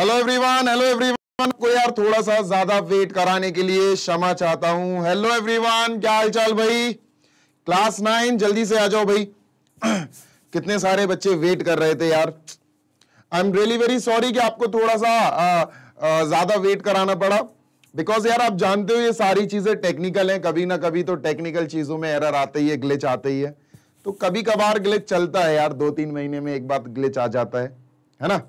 Hello everyone hello everyone को यार थोड़ा सा ज्यादा वेट कराने के लिए क्षमा चाहता हूं हेलो एवरीवन क्या हाल चाल भाई क्लास नाइन जल्दी से आ जाओ भाई कितने सारे बच्चे वेट कर रहे थे यार I am really very sorry कि आपको थोड़ा सा ज्यादा वेट कराना पड़ा बिकॉज यार आप जानते हो ये सारी चीजें टेक्निकल हैं कभी ना कभी तो टेक्निकल चीजों में एरर आते ही है ग्लिच आते ही है तो कभी कभार ग्लिच चलता है यार दो तीन महीने में एक बार ग्लिच आ जाता है है ना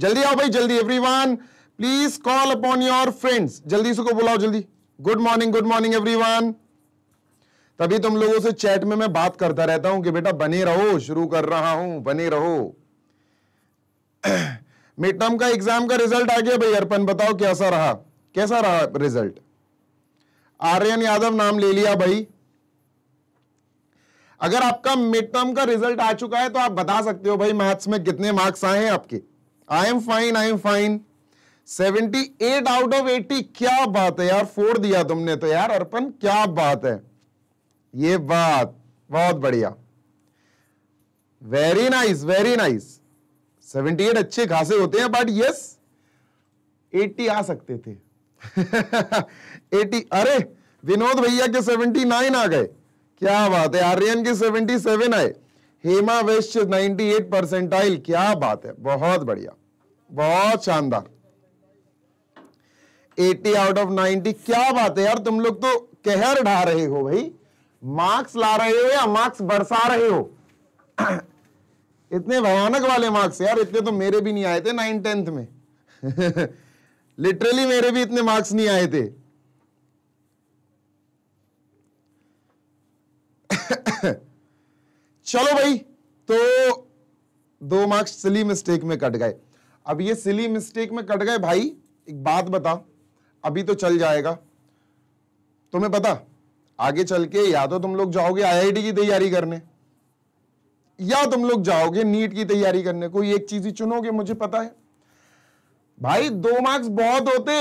जल्दी आओ भाई जल्दी everyone please call upon your friends जल्दी इसको बुलाओ जल्दी good morning good morning everyone तभी तुम लोगों से चैट में मैं बात करता रहता हूं कि बेटा बने रहो शुरू कर रहा हूं बने रहो मिड टर्म का एग्जाम का रिजल्ट आ गया भाई अर्पण बताओ कैसा रहा कैसा रहा रिजल्ट आर्यन यादव नाम ले लिया भाई अगर आपका मिड टर्म का रिजल्ट आ चुका है तो आप बता सकते हो भाई मैथ्स में कितने मार्क्स आए हैं आपके I am fine I am fine 78 out of 80 क्या बात है यार फोर दिया तुमने तो यार अर्पण क्या बात है ये बात बहुत बढ़िया वेरी नाइस वेरी नाइस 78 अच्छे खासे होते हैं बट यस 80 आ सकते थे 80 अरे विनोद भैया के 79 आ गए क्या बात है आर्यन के 77 आए हेमा वेस्ट 98 परसेंटाइल क्या बात है बहुत बढ़िया बहुत शानदार 80 आउट ऑफ 90 क्या बात है यार तुम लोग तो कहर ढा रहे हो भाई मार्क्स ला रहे हो या मार्क्स बरसा रहे हो इतने भयानक वाले मार्क्स यार इतने तो मेरे भी नहीं आए थे नाइन टेंथ में लिटरली मेरे भी इतने मार्क्स नहीं आए थे चलो भाई तो दो मार्क्स सिली मिस्टेक में कट गए अब ये सिली मिस्टेक में कट गए भाई एक बात बता अभी तो चल जाएगा तुम्हें पता आगे चल के या तो तुम लोग जाओगे आईआईटी की तैयारी करने या तुम लोग जाओगे नीट की तैयारी करने कोई एक चीज ही चुनोगे मुझे पता है भाई दो मार्क्स बहुत होते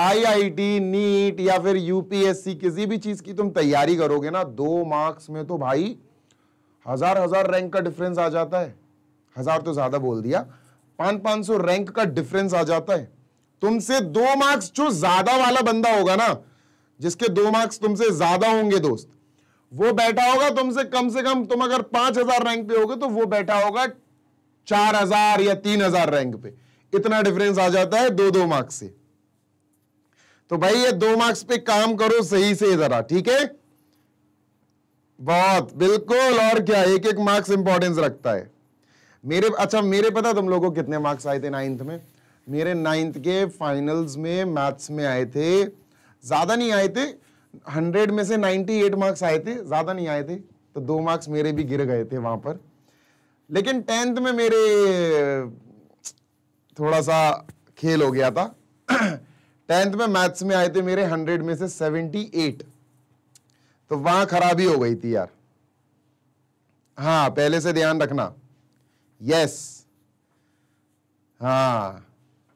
आईआईटी नीट या फिर यूपीएससी किसी भी चीज की तुम तैयारी करोगे ना दो मार्क्स में तो भाई हजार हजार रैंक का डिफरेंस आ जाता है हजार तो ज्यादा बोल दिया पांच पांच सौ रैंक का डिफरेंस आ जाता है तुमसे दो मार्क्स जो ज्यादा वाला बंदा होगा ना जिसके दो मार्क्स तुमसे ज्यादा होंगे दोस्त वो बैठा होगा तुमसे कम से कम तुम अगर पांच हजार रैंक पे होगे तो वो बैठा होगा चार हजार या तीन हजार रैंक पे इतना डिफरेंस आ जाता है दो दो मार्क्स से तो भाई ये दो मार्क्स पे काम करो सही से जरा ठीक है बहुत बिल्कुल और क्या एक एक मार्क्स इंपॉर्टेंस रखता है मेरे अच्छा मेरे पता तुम लोगों को कितने मार्क्स आए थे नाइन्थ में मेरे नाइन्थ के फाइनल्स में मैथ्स में आए थे ज़्यादा नहीं आए थे हंड्रेड में से नाइन्टी एट मार्क्स आए थे ज़्यादा नहीं आए थे तो दो मार्क्स मेरे भी गिर गए थे वहां पर लेकिन टेंथ में मेरे थोड़ा सा खेल हो गया था टेंथ में मैथ्स में आए थे मेरे हंड्रेड में से सेवेंटी एट तो वहां खराबी हो गई थी यार हाँ पहले से ध्यान रखना यस हाँ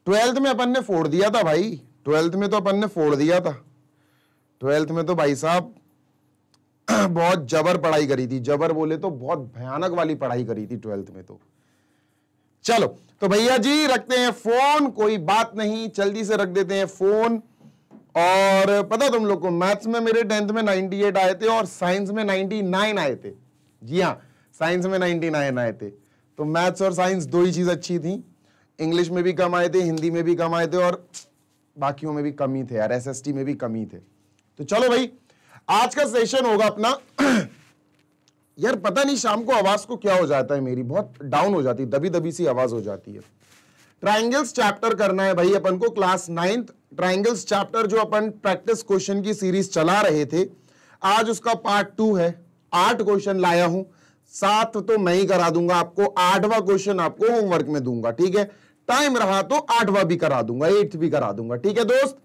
ट्वेल्थ में अपन ने फोड़ दिया था भाई ट्वेल्थ में तो अपन ने फोड़ दिया था ट्वेल्थ में तो भाई साहब बहुत जबर पढ़ाई करी थी जबर बोले तो बहुत भयानक वाली पढ़ाई करी थी ट्वेल्थ में तो चलो तो भैया जी रखते हैं फोन कोई बात नहीं जल्दी से रख देते हैं फोन और पता तुम लोग को मैथ्स में मेरे टेंथ में 98 आए थे और साइंस में 99 आए थे जी हाँ साइंस में 99 आए थे तो मैथ्स और साइंस दो ही चीज़ अच्छी थी इंग्लिश में भी कम आए थे हिंदी में भी कम आए थे और बाकियों में भी कमी थे यार एस में भी कमी थे तो चलो भाई आज का सेशन होगा अपना यार पता नहीं शाम को आवाज़ को क्या हो जाता है मेरी बहुत डाउन हो जाती है दबी दबी सी आवाज़ हो जाती है ट्राइंगल्स चैप्टर करना है भाई अपन को क्लास नाइन्थ ट्राइंगल्स चैप्टर जो अपन प्रैक्टिस क्वेश्चन की सीरीज चला रहे थे आज उसका पार्ट टू है आठ क्वेश्चन लाया हूं सात तो मैं ही करा दूंगा आपको आठवां क्वेश्चन आपको होमवर्क में दूंगा ठीक है टाइम रहा तो आठवां भी करा दूंगा एट्थ भी करा दूंगा ठीक है दोस्त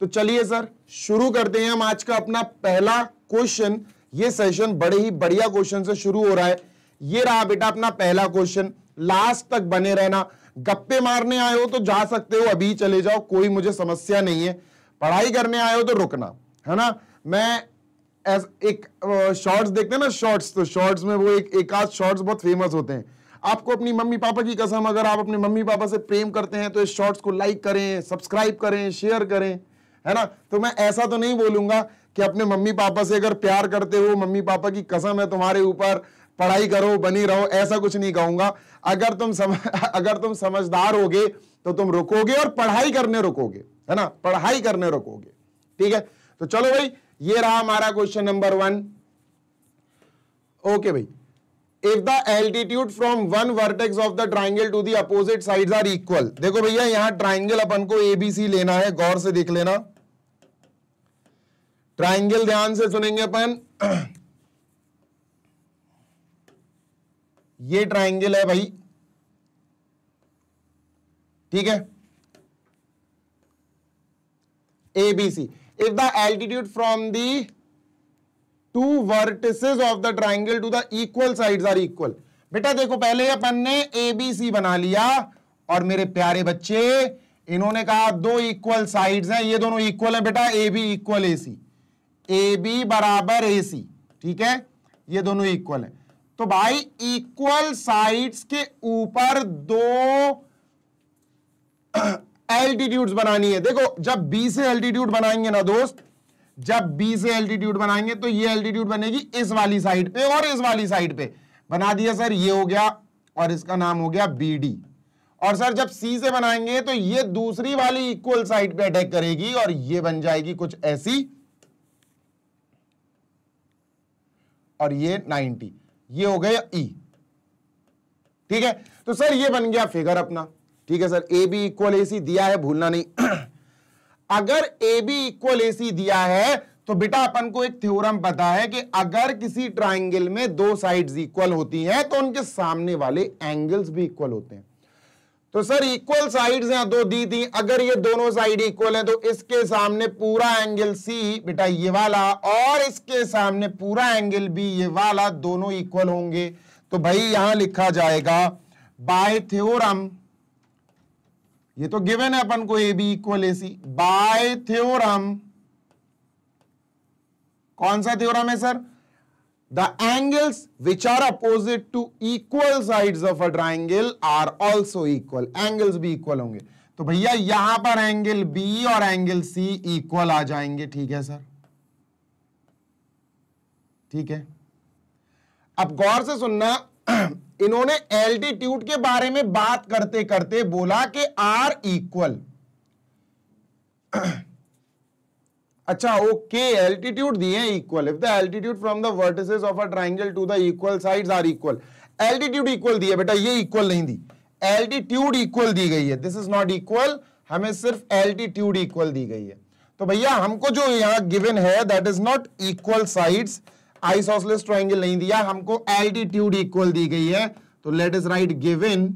तो चलिए सर शुरू करते हैं हम आज का अपना पहला क्वेश्चन ये सेशन बड़े ही बढ़िया क्वेश्चन से शुरू हो रहा है ये रहा बेटा अपना पहला क्वेश्चन लास्ट तक बने रहना गप्पे मारने आए हो तो जा सकते हो अभी चले जाओ कोई मुझे समस्या नहीं है पढ़ाई करने आए हो तो रुकना है ना मैं एज एक शॉर्ट्स देखते हैं ना शॉर्ट्स तो शॉर्ट्स में वो एक एक आध शॉर्ट्स बहुत फेमस होते हैं आपको अपनी मम्मी पापा की कसम अगर आप अपने मम्मी पापा से प्रेम करते हैं तो इस शॉर्ट्स को लाइक करें सब्सक्राइब करें शेयर करें है ना तो मैं ऐसा तो नहीं बोलूंगा कि अपने मम्मी पापा से अगर प्यार करते हो मम्मी पापा की कसम है तुम्हारे ऊपर पढ़ाई करो बनी रहो ऐसा कुछ नहीं कहूंगा अगर तुम सम, अगर तुम समझदार होगे तो तुम रुकोगे और पढ़ाई करने रुकोगे है ना पढ़ाई करने रुकोगे ठीक है तो चलो भाई ये रहा हमारा क्वेश्चन नंबर वन ओके भाई if the altitude from one vertex of the triangle to the opposite sides are equal देखो भैया यहां ट्राइंगल अपन को एबीसी लेना है गौर से देख लेना ट्राइंगल ध्यान से सुनेंगे अपन ये ट्राइंगल है भाई ठीक है ABC if the altitude from the two vertices of the triangle to the equal sides are equal बेटा देखो पहले अपन ने ए बी सी बना लिया और मेरे प्यारे बच्चे इन्होंने कहा दो इक्वल साइड्स हैं ये दोनों इक्वल हैं बेटा A B equal A C A B बराबर ए सी ठीक है ये दोनों इक्वल हैं तो भाई इक्वल साइड्स के ऊपर दो एल्टीट्यूड बनानी है देखो जब बी से एल्टीट्यूड बनाएंगे ना दोस्त जब बी से एल्टीट्यूड बनाएंगे तो ये एल्टीट्यूड बनेगी इस वाली साइड पे और इस वाली साइड पे बना दिया सर ये हो गया और इसका नाम हो गया बी डी और सर जब सी से बनाएंगे तो ये दूसरी वाली इक्वल साइड पे अटैक करेगी और ये बन जाएगी कुछ ऐसी और ये 90 ये हो गया ई e. ठीक है तो सर ये बन गया फिगर अपना ठीक है sir A B equal A C दिया है भूलना नहीं अगर ए बी इक्वल ए सी दिया है तो बेटा अपन को एक थ्योरम पता है कि अगर किसी ट्राइंगल में दो साइड्स इक्वल होती हैं तो उनके सामने वाले एंगल्स भी इक्वल होते हैं तो सर इक्वल साइड्स हैं दो दी थी अगर ये दोनों साइड इक्वल हैं तो इसके सामने पूरा एंगल सी बेटा ये वाला और इसके सामने पूरा एंगल बी ये वाला दोनों इक्वल होंगे तो भाई यहां लिखा जाएगा बाय थ्योरम ये तो गिवन है अपन को A B equal A C by theorem कौन सा थ्योरम है sir the angles which are opposite to equal sides of a triangle are also equal angles भी इक्वल होंगे तो भैया यहां पर एंगल बी और एंगल सी इक्वल आ जाएंगे ठीक है सर ठीक है अब गौर से सुनना इन्होंने एल्टीट्यूड के बारे में बात करते करते बोला कि आर इक्वल अच्छा ओके एल्टीट्यूड दिए equal if the altitude from the vertices of a triangle to the equal sides are equal altitude equal दिए बेटा ये इक्वल नहीं दी एल्टीट्यूड इक्वल दी गई है दिस इज नॉट इक्वल हमें सिर्फ एल्टीट्यूड इक्वल दी गई है तो भैया हमको जो यहां गिवन है that is not equal sides isosceles triangle नहीं दिया हमको एल्टीट्यूड इक्वल दी गई है तो लेट इज राइट गिवन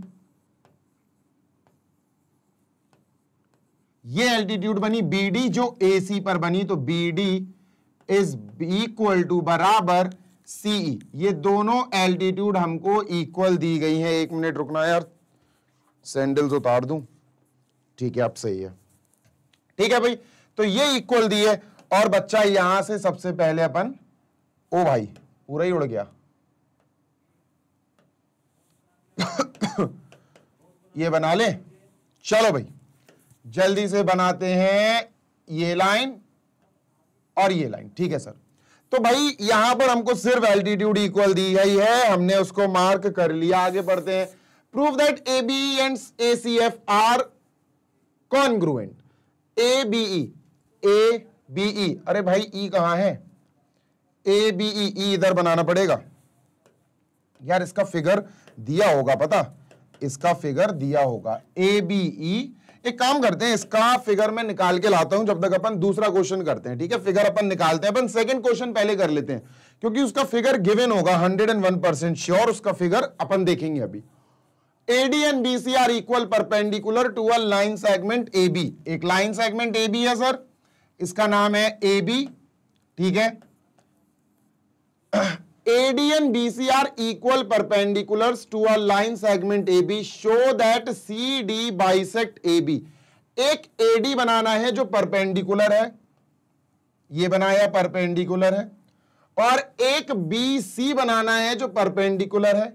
ये एल्टीट्यूड बनी BD जो AC पर बनी तो BD इज इक्वल टू बराबर सी e। ये दोनों एल्टीट्यूड हमको इक्वल दी गई है एक मिनट रुकना यार सैंडल्स उतार दूं ठीक है आप सही है ठीक है भाई तो ये इक्वल दी है और बच्चा यहां से सबसे पहले अपन ओ भाई पूरा ही उड़ गया ये बना ले चलो भाई जल्दी से बनाते हैं ये लाइन और ये लाइन ठीक है सर तो भाई यहां पर हमको सिर्फ एल्टीट्यूड इक्वल दी गई है हमने उसको मार्क कर लिया आगे बढ़ते हैं prove that A B and A C F are congruent A B E A B E अरे भाई ई e कहां है ए बी ई ई इधर बनाना पड़ेगा यार इसका फिगर दिया होगा पता इसका फिगर दिया होगा ए बी ई एक काम करते हैं इसका फिगर मैं निकाल के लाता हूं जब तक अपन दूसरा क्वेश्चन करते हैं ठीक है फिगर अपन निकालते हैं अपन सेकंड क्वेश्चन पहले कर लेते हैं क्योंकि उसका फिगर गिवन होगा 101 परसेंट श्योर उसका फिगर अपन देखेंगे अभी and B C are equal perpendicular to a line segment A B एक लाइन सेगमेंट ए बी है सर इसका नाम है ए बी ठीक है AD equal BC to are line segment A B show that C D bisect A B एक D बनाना है जो परपेंडिकुलर है ये बनाया परपेंडिकुलर है और एक सी बनाना है जो परपेंडिकुलर है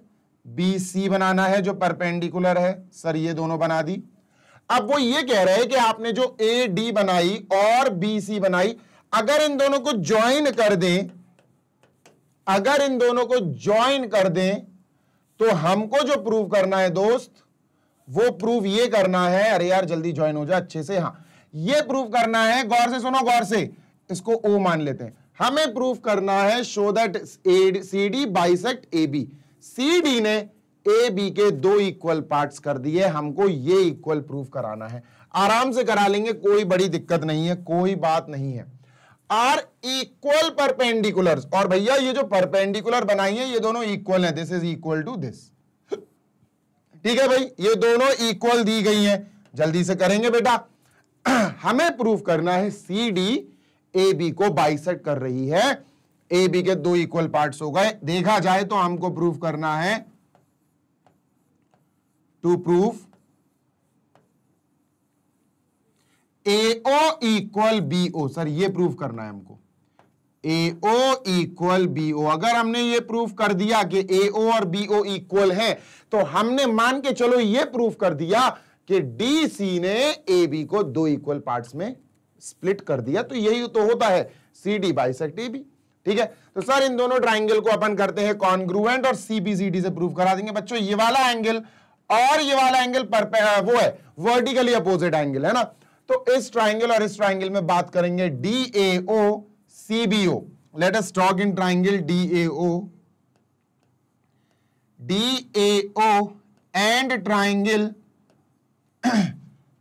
सी बनाना है जो परपेंडिकुलर है सर ये दोनों बना दी अब वो ये कह रहे हैं कि आपने जो ए डी बनाई और सी बनाई अगर इन दोनों को ज्वाइन कर दें अगर इन दोनों को ज्वाइन कर दें तो हमको जो प्रूव करना है दोस्त वो प्रूव ये करना है अरे यार जल्दी ज्वाइन हो जाए अच्छे से हाँ ये प्रूव करना है गौर से सुनो गौर से इसको ओ मान लेते हैं हमें प्रूफ करना है show that C D bisect A B C D ने ए बी के दो इक्वल पार्ट्स कर दिए हमको ये इक्वल प्रूफ कराना है आराम से करा लेंगे कोई बड़ी दिक्कत नहीं है कोई बात नहीं है आर इक्वल परपेंडिकुलर और भैया ये जो परपेंडिकुलर बनाई है ये दोनों इक्वल है this is equal to this ठीक है भाई ये दोनों इक्वल दी गई हैं जल्दी से करेंगे बेटा हमें प्रूफ करना है सी डी ए बी को बाइसेट कर रही है ए बी के दो इक्वल पार्ट्स हो गए देखा जाए तो हमको प्रूफ करना है to prove A O equal B O sir ये प्रूफ करना है हमको ए ओ इक्वल बी ओ अगर हमने ये प्रूफ कर दिया कि ए ओ और बी ओ इक्वल है तो हमने मान के चलो ये प्रूफ कर दिया कि डी सी ने ए बी को दो इक्वल पार्ट्स में स्प्लिट कर दिया तो यही तो होता है C D sect A B ठीक है तो सर इन दोनों ट्राइंगल को अपन करते हैं कॉन्ग्रुएंट और सीबीसीडी से प्रूफ करा देंगे बच्चों ये वाला एंगल और ये वाला एंगल पर वो है वर्टिकली अपोजिट एंगल है ना तो इस ट्राइंगल और इस ट्राइंगल में बात करेंगे D A O C B O let's talk in triangle D A O D A O and triangle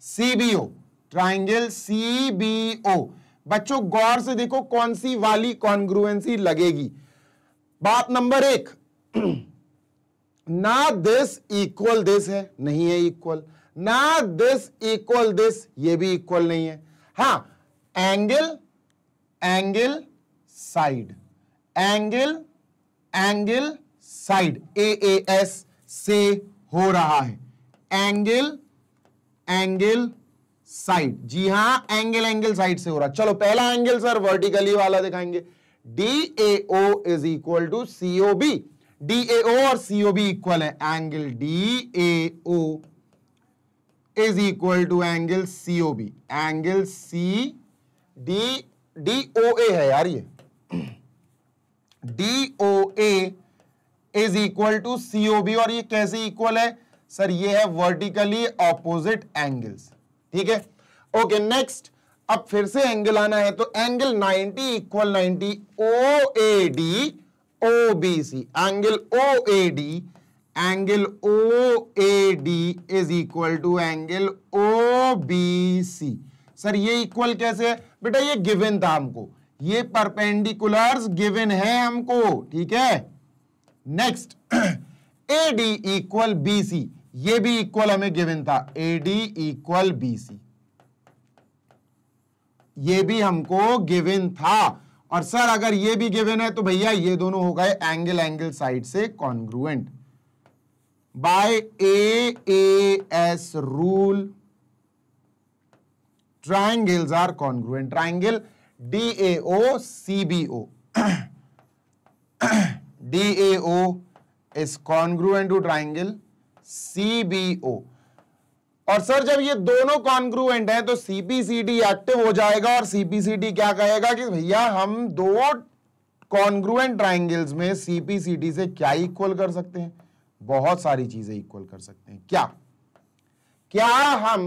C B O triangle C B O बच्चों गौर से देखो कौन सी वाली कॉन्ग्रुएंसी लगेगी बात नंबर एक ना दिस इक्वल दिस है नहीं है इक्वल ना दिस इक्वल दिस ये भी इक्वल नहीं है हा angle angle side angle angle side A A S से हो रहा है एंगल एंगल साइड जी हां एंगल एंगल साइड से हो रहा चलो पहला एंगल सर वर्टिकली वाला दिखाएंगे D A O is equal to C O B D A O और सीओ बी इक्वल है angle D A O is equal to angle C O B angle C D D O A है यार ये D O A is equal to C O B और ये कैसे equal है sir ये है वर्टिकली ऑपोजिट एंगल्स ठीक है ओके नेक्स्ट अब फिर से एंगल आना है तो angle 90 equal 90 O A D O B C angle O A D angle O A D is equal to angle O B C sir ये इक्वल कैसे है बेटा ये गिवन था हमको ये परपेंडिकुलर गिवन है हमको ठीक है next A D equal B C ये भी इक्वल हमें गिवन था A D equal B C ये भी हमको गिवन था और सर अगर ये भी गिवन है तो भैया ये दोनों हो गए एंगल एंगल साइड से congruent by AAS rule, triangles are congruent. Triangle DAO CBO. DAO is congruent to triangle CBO. और सर जब ये दोनों कॉन्ग्रुएंट हैं तो सीपीसीडी एक्टिव हो जाएगा और सीपीसीडी क्या कहेगा कि भैया हम दो कॉन्ग्रुएंट ट्राइंगल्स में सीपीसीडी से क्या इक्वल कर सकते हैं बहुत सारी चीजें इक्वल कर सकते हैं क्या क्या हम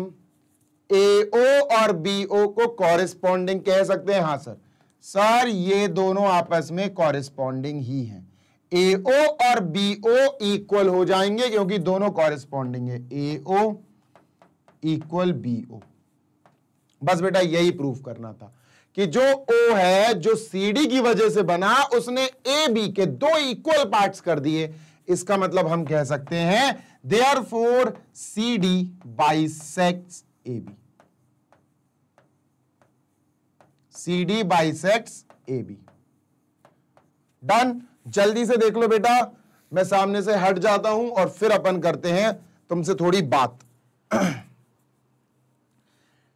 ओ और बी ओ को कॉरेस्पॉन्डिंग कह सकते हैं हाँ सर सर ये दोनों आपस में कॉरेस्पॉन्डिंग ही हैं ओ और बी ओ इक्वल हो जाएंगे क्योंकि दोनों कॉरेस्पॉन्डिंग है ओ इक्वल ओ बस बेटा यही प्रूफ करना था कि जो ओ है जो सी डी की वजह से बना उसने ए बी के दो इक्वल पार्ट्स कर दिए इसका मतलब हम कह सकते हैं therefore C D bisects A B C D bisects A B done जल्दी से देख लो बेटा मैं सामने से हट जाता हूं और फिर अपन करते हैं तुमसे थोड़ी बात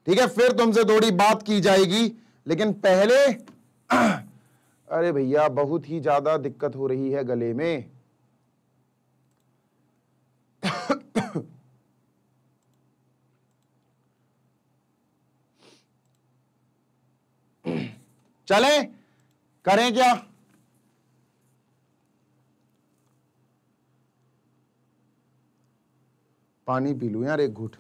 ठीक है फिर तुमसे थोड़ी बात की जाएगी लेकिन पहले अरे भैया बहुत ही ज्यादा दिक्कत हो रही है गले में चले करें क्या पानी पी लू यार एक घुट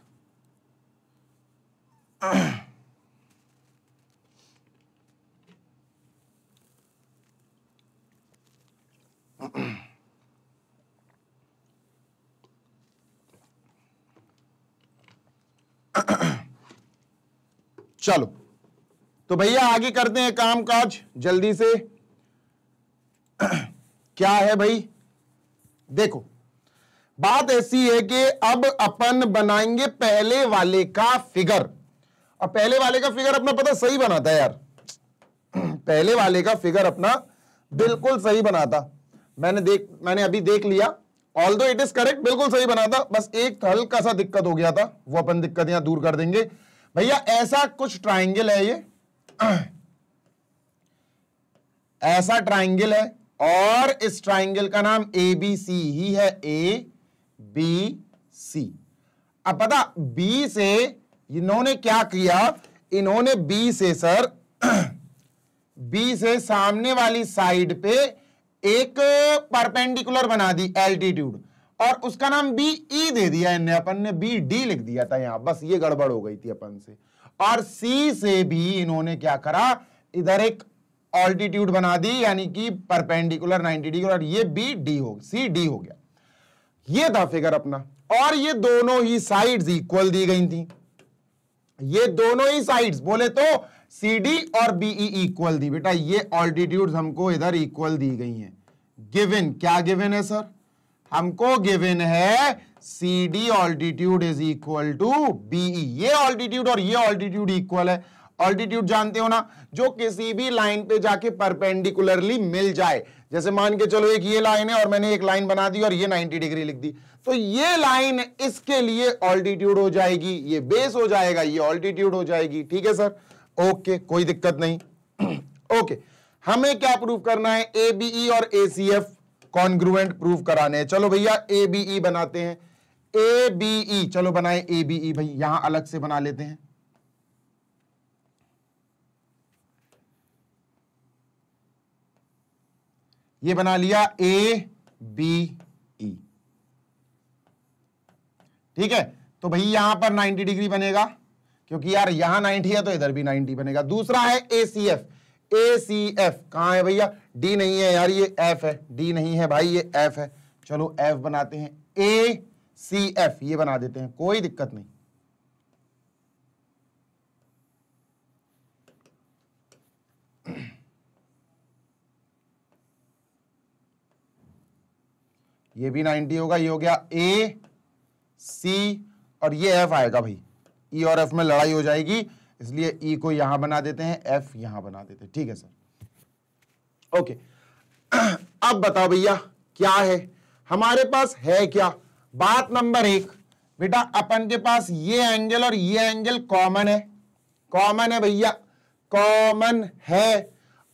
चलो तो भैया आगे करते हैं काम काज जल्दी से क्या है भाई देखो बात ऐसी है कि अब अपन बनाएंगे पहले वाले का फिगर और पहले वाले का फिगर अपना पता सही बनाता है यार पहले वाले का फिगर अपना बिल्कुल सही बनाता मैंने देख मैंने अभी देख लिया ऑल दो इट इज करेक्ट बिल्कुल सही बना था बस एक हल्का सा दिक्कत हो गया था वो अपन दिक्कत यहां दूर कर देंगे भैया ऐसा कुछ ट्राइंगल है ये ऐसा ट्राइंगल है और इस ट्राइंगल का नाम ए बी सी ही है ए बी सी अब पता बी से इन्होंने क्या किया इन्होंने बी से सर बी से सामने वाली साइड पे एक परपेंडिकुलर बना दी एल्टीट्यूड और उसका नाम बी ई e दे दिया है अपन ने बी डी लिख दिया था यहां बस ये गड़बड़ हो गई थी अपन से और सी से भी इन्होंने क्या करा इधर एक ऑल्टीट्यूड बना दी यानी कि परपेंडिकुलर 90 डिग्री और ये बी डी हो सी डी हो गया ये था फिगर अपना और ये दोनों ही साइड्स इक्वल दी गई थी ये दोनों ही साइड्स बोले तो सी डी और बीई इक्वल e दी बेटा ये ऑल्टीट्यूड हमको इधर इक्वल दी गई हैं गिवन क्या गिवन है सर हमको गिवन है C D altitude is equal to B E ये ऑल्टीट्यूड और ये ऑल्टीट्यूड इक्वल है ऑल्टीट्यूड जानते हो ना जो किसी भी लाइन पे जाके परपेंडिकुलरली मिल जाए जैसे मान के चलो एक ये लाइन है और मैंने एक लाइन बना दी और ये 90 डिग्री लिख दी तो ये लाइन इसके लिए ऑल्टीट्यूड हो जाएगी ये बेस हो जाएगा ये ऑल्टीट्यूड हो जाएगी ठीक है सर ओके कोई दिक्कत नहीं ओके हमें क्या प्रूव करना है एबीई e और एसीएफ कॉन्ग्रुएंट प्रूव कराने हैं चलो भैया ए बी ई बनाते हैं ए बी ई चलो बनाए ए बी ई e। भाई यहां अलग से बना लेते हैं ये बना लिया ए बी ई ठीक है तो भाई यहां पर 90 डिग्री बनेगा क्योंकि यार यहां 90 है तो इधर भी 90 बनेगा दूसरा है ए C F A C F कहाँ है भैया डी नहीं है यार ये एफ है डी नहीं है भाई ये एफ है चलो एफ बनाते हैं ए सी एफ ये बना देते हैं कोई दिक्कत नहीं ये भी 90 होगा ये हो गया ए सी और ये एफ आएगा भाई ई e और एफ में लड़ाई हो जाएगी इसलिए E को यहां बना देते हैं एफ यहां बना देते हैं ठीक है सर ओके अब बताओ भैया क्या है हमारे पास है क्या बात नंबर एक बेटा अपन के पास ये एंगल और ये एंगल कॉमन है कॉमन है भैया कॉमन है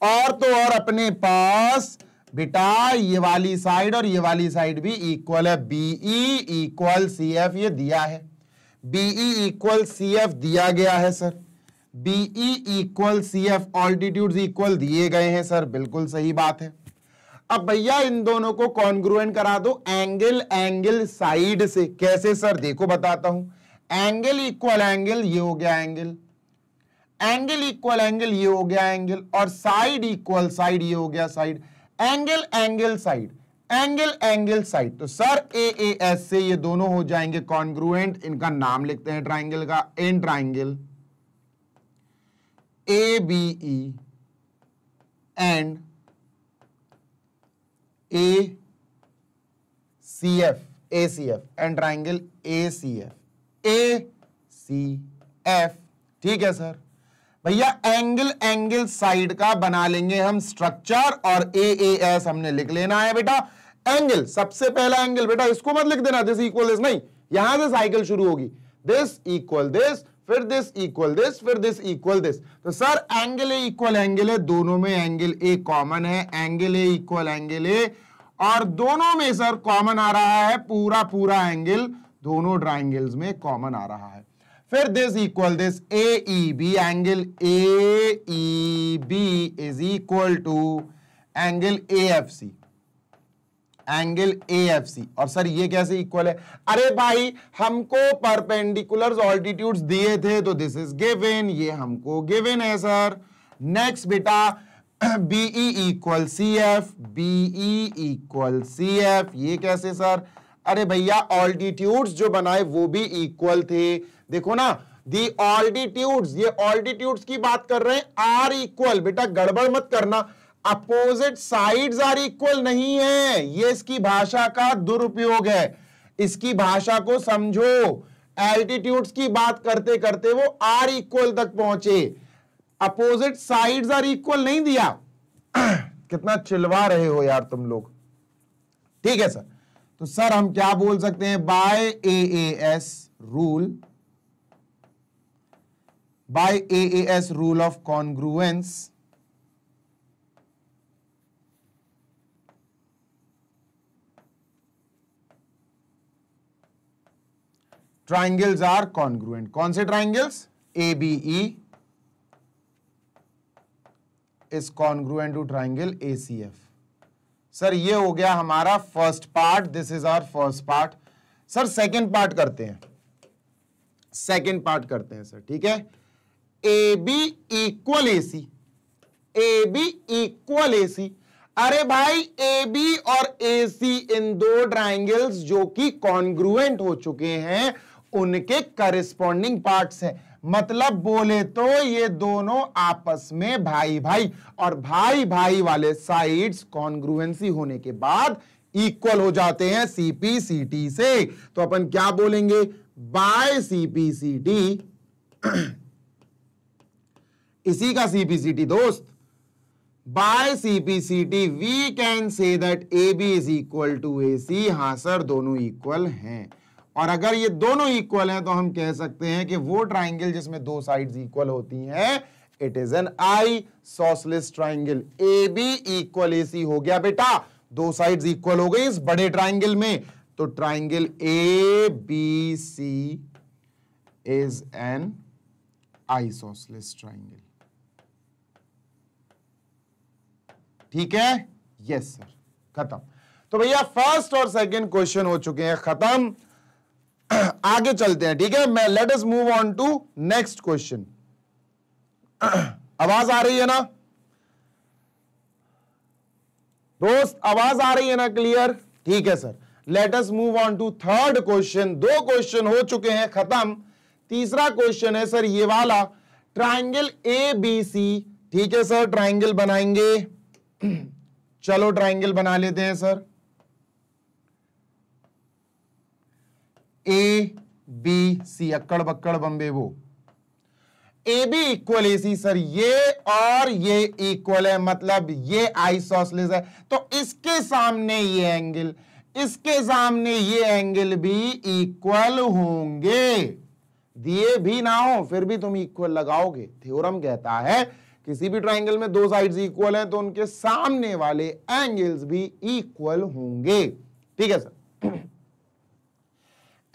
और तो और अपने पास बेटा ये वाली साइड और ये वाली साइड भी इक्वल है बीई इक्वल सी एफ ये दिया है बीई इक्वल सी एफ दिया गया है sir B E equal C F altitude equal दिए गए हैं सर बिल्कुल सही बात है अब भैया इन दोनों को कॉन्ग्रुएंट करा दो एंगल एंगल साइड से कैसे सर देखो बताता हूं एंगल इक्वल एंगल ये हो गया एंगल एंगल इक्वल एंगल ये हो गया एंगल और साइड इक्वल साइड ये हो गया side angle angle side angle angle side तो सर ए एस से ये दोनों हो जाएंगे कॉन्ग्रुएंट इनका नाम लिखते हैं ट्राइंगल का an triangle A A A and C C F F and triangle A C F A C F ठीक है सर भैया एंगल एंगल साइड का बना लेंगे हम स्ट्रक्चर और ए ए एस हमने लिख लेना है बेटा एंगल सबसे पहला एंगल बेटा इसको मत लिख देना दिस इक्वल दिस नहीं यहां से साइकिल शुरू होगी दिस इक्वल दिस फिर दिस इक्वल दिस फिर दिस इक्वल दिस तो sir angle A equal angle है दोनों में एंगल ए कॉमन है angle A equal angle A और दोनों में सर कॉमन आ रहा है पूरा पूरा एंगल दोनों ट्राइंगल्स में कॉमन आ रहा है फिर this equal this A E B angle A E B is equal to angle A F C angle A F C और सर ये कैसे इक्वल है अरे भाई हमको परपेंडिकुलर ऑल्टीट्यूड्स दिए थे तो दिस इज गिवन ये हमको गिवन है सर नेक्स्ट बेटा B E equal C F B E equal C F ये कैसे सर अरे भैया ऑल्टीट्यूड्स जो बनाए वो भी इक्वल थे देखो ना दी ऑल्टीट्यूड्स ये ऑल्टीट्यूड्स की बात कर रहे हैं आर इक्वल बेटा गड़बड़ मत करना अपोजिट साइड्स आर इक्वल नहीं है ये इसकी भाषा का दुरुपयोग है इसकी भाषा को समझो एल्टीट्यूड्स की बात करते करते वो आर इक्वल तक पहुंचे अपोजिट साइड्स आर इक्वल नहीं दिया कितना चिलवा रहे हो यार तुम लोग ठीक है सर तो सर हम क्या बोल सकते हैं by A A S rule by A S rule of congruence triangles are congruent कौन से triangles A B E is congruent to triangle A C F sir ये हो गया हमारा first part this is our first part sir second part करते हैं second part करते हैं सर ठीक है A B equal A C A B equal A C अरे भाई ए बी और ए सी इन दो ट्राइंगल्स जो कि कॉन्ग्रुएंट हो चुके हैं उनके करिस्पॉन्डिंग पार्ट्स हैं मतलब बोले तो ये दोनों आपस में भाई भाई और भाई भाई वाले साइड्स कॉन्ग्रुएंसी होने के बाद इक्वल हो जाते हैं सीपीसीटी से तो अपन क्या बोलेंगे बाय सीपीसीटी इसी का सीपीसीटी दोस्त by CPCT we can say that A B is equal to A C हाँ सर दोनों इक्वल हैं और अगर ये दोनों इक्वल हैं तो हम कह सकते हैं कि वो ट्राइंगल जिसमें दो साइड्स इक्वल होती हैं it is an isosceles triangle A B equal A C हो गया बेटा दो साइड्स इक्वल हो गई इस बड़े ट्राइंगल में तो triangle A B C is an isosceles triangle ठीक है यस सर खत्म तो भैया फर्स्ट और सेकंड क्वेश्चन हो चुके हैं खत्म आगे चलते हैं ठीक है मैं let us move on to next question आवाज आ रही है ना दोस्त आवाज आ रही है ना क्लियर ठीक है sir let us move on to third question दो क्वेश्चन हो चुके हैं खत्म तीसरा क्वेश्चन है सर ये वाला ट्राइंगल ए बी सी ठीक है सर ट्राइंगल बनाएंगे चलो ट्राइंगल बना लेते हैं सर ए बी सी अक्कड़ बक्कड़ बम्बे वो A B equal A C sir ये और ये इक्वल है मतलब ये आइसोसलेस है तो इसके सामने ये एंगल इसके सामने ये एंगल भी इक्वल होंगे दिए भी ना हो फिर भी तुम इक्वल लगाओगे थ्योरम कहता है किसी भी ट्राइंगल में दो साइड्स इक्वल हैं तो उनके सामने वाले एंगल्स भी इक्वल होंगे ठीक है sir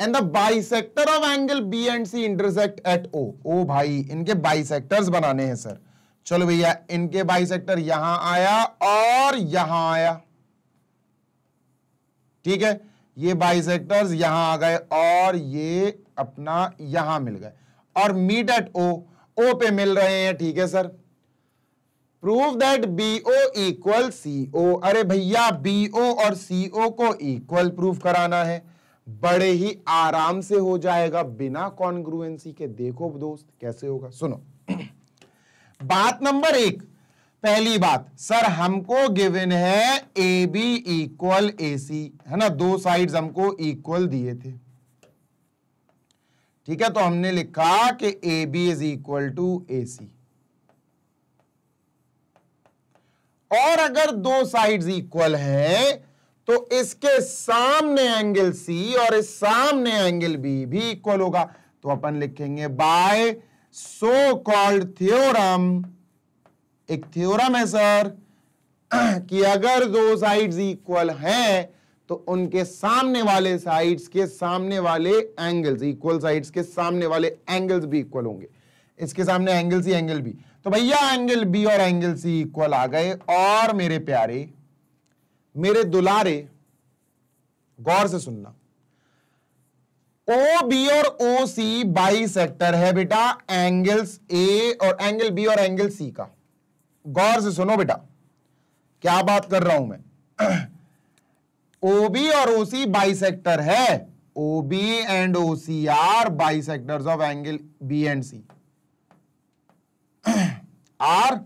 and the bisector of angle B and C intersect at O O भाई इनके बाइसेक्टर्स बनाने हैं सर चलो भैया इनके बाइसेक्टर यहां आया और यहां आया ठीक है ये बाइसेक्टर्स यहां आ गए और ये अपना यहां मिल गए और मीट एट ओ ओ पे मिल रहे हैं ठीक है sir prove that O equal O अरे भैया बीओ और सीओ को इक्वल प्रूफ कराना है बड़े ही आराम से हो जाएगा बिना कॉन्ग्रुएंसी के देखो दोस्त कैसे होगा सुनो बात नंबर एक पहली बात सर हमको गिवन है ए बी इक्वल ए सी है ना दो साइड हमको इक्वल दिए थे ठीक है तो हमने लिखा कि A B is equal to A C और अगर दो साइड्स इक्वल है तो इसके सामने एंगल सी और इस सामने एंगल बी भी इक्वल होगा तो अपन लिखेंगे बाय सो कॉल्ड थ्योरम एक थ्योरम है सर कि अगर दो साइड्स इक्वल हैं तो उनके सामने वाले साइड्स के सामने वाले एंगल्स इक्वल साइड्स के सामने वाले एंगल्स भी इक्वल होंगे इसके सामने एंगल सी एंगल बी तो भैया एंगल बी और एंगल सी इक्वल आ गए और मेरे प्यारे मेरे दुलारे गौर से सुनना ओ बी और ओ सी बाई सेक्टर है बेटा एंगल्स ए और एंगल बी और एंगल सी का गौर से सुनो बेटा क्या बात कर रहा हूं मैं ओ बी और ओ सी बाई सेक्टर है O B and O C are bisector of angle B and C are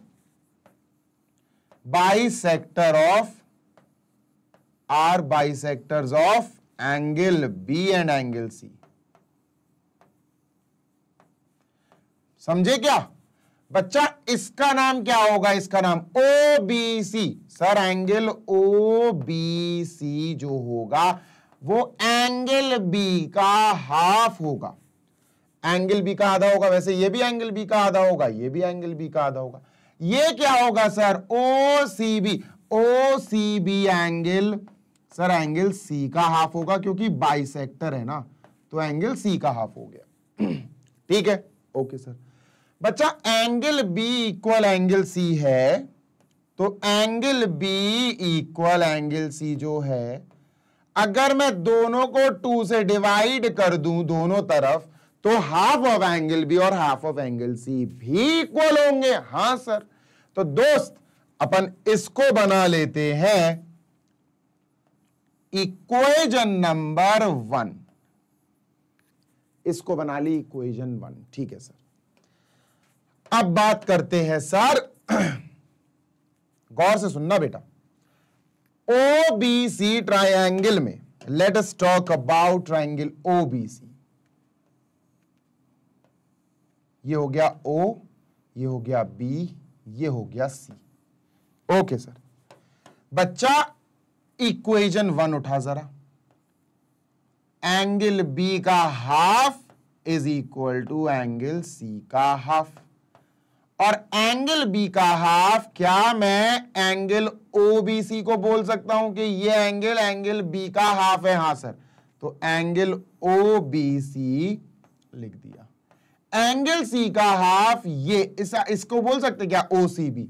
bisector of are bisectors of angle B and angle C समझे क्या बच्चा इसका नाम क्या होगा इसका नाम O B C sir angle O B C जो होगा वो एंगल बी का हाफ होगा एंगल बी का आधा होगा वैसे ये भी एंगल बी का आधा होगा ये भी एंगल बी का आधा होगा ये क्या होगा sir O C B O C B angle sir angle C का हाफ होगा क्योंकि बाइसेक्टर है ना तो एंगल सी का हाफ हो गया ठीक है ओके सर बच्चा angle B equal angle C है तो angle B equal angle C जो है अगर मैं दोनों को टू से डिवाइड कर दूं दोनों तरफ तो हाफ ऑफ एंगल बी और हाफ ऑफ एंगल सी भी इक्वल होंगे हाँ सर तो दोस्त अपन इसको बना लेते हैं इक्वेजन नंबर वन इसको बना ली इक्वेजन वन ठीक है सर अब बात करते हैं सर गौर से सुनना बेटा ओबीसी ट्राइंगल में let us talk about B OBC ये हो गया ओ ये हो गया बी ये हो गया सी ओके सर बच्चा इक्वेजन वन उठा जरा एंगल बी का half is equal to angle C का हाफ और एंगल बी का हाफ क्या मैं एंगल ओ बी सी को बोल सकता हूं कि ये एंगल एंगल बी का हाफ है हां सर तो एंगल ओ बी सी लिख दिया एंगल सी का हाफ ये इस, इसको बोल सकते क्या ओ सी बी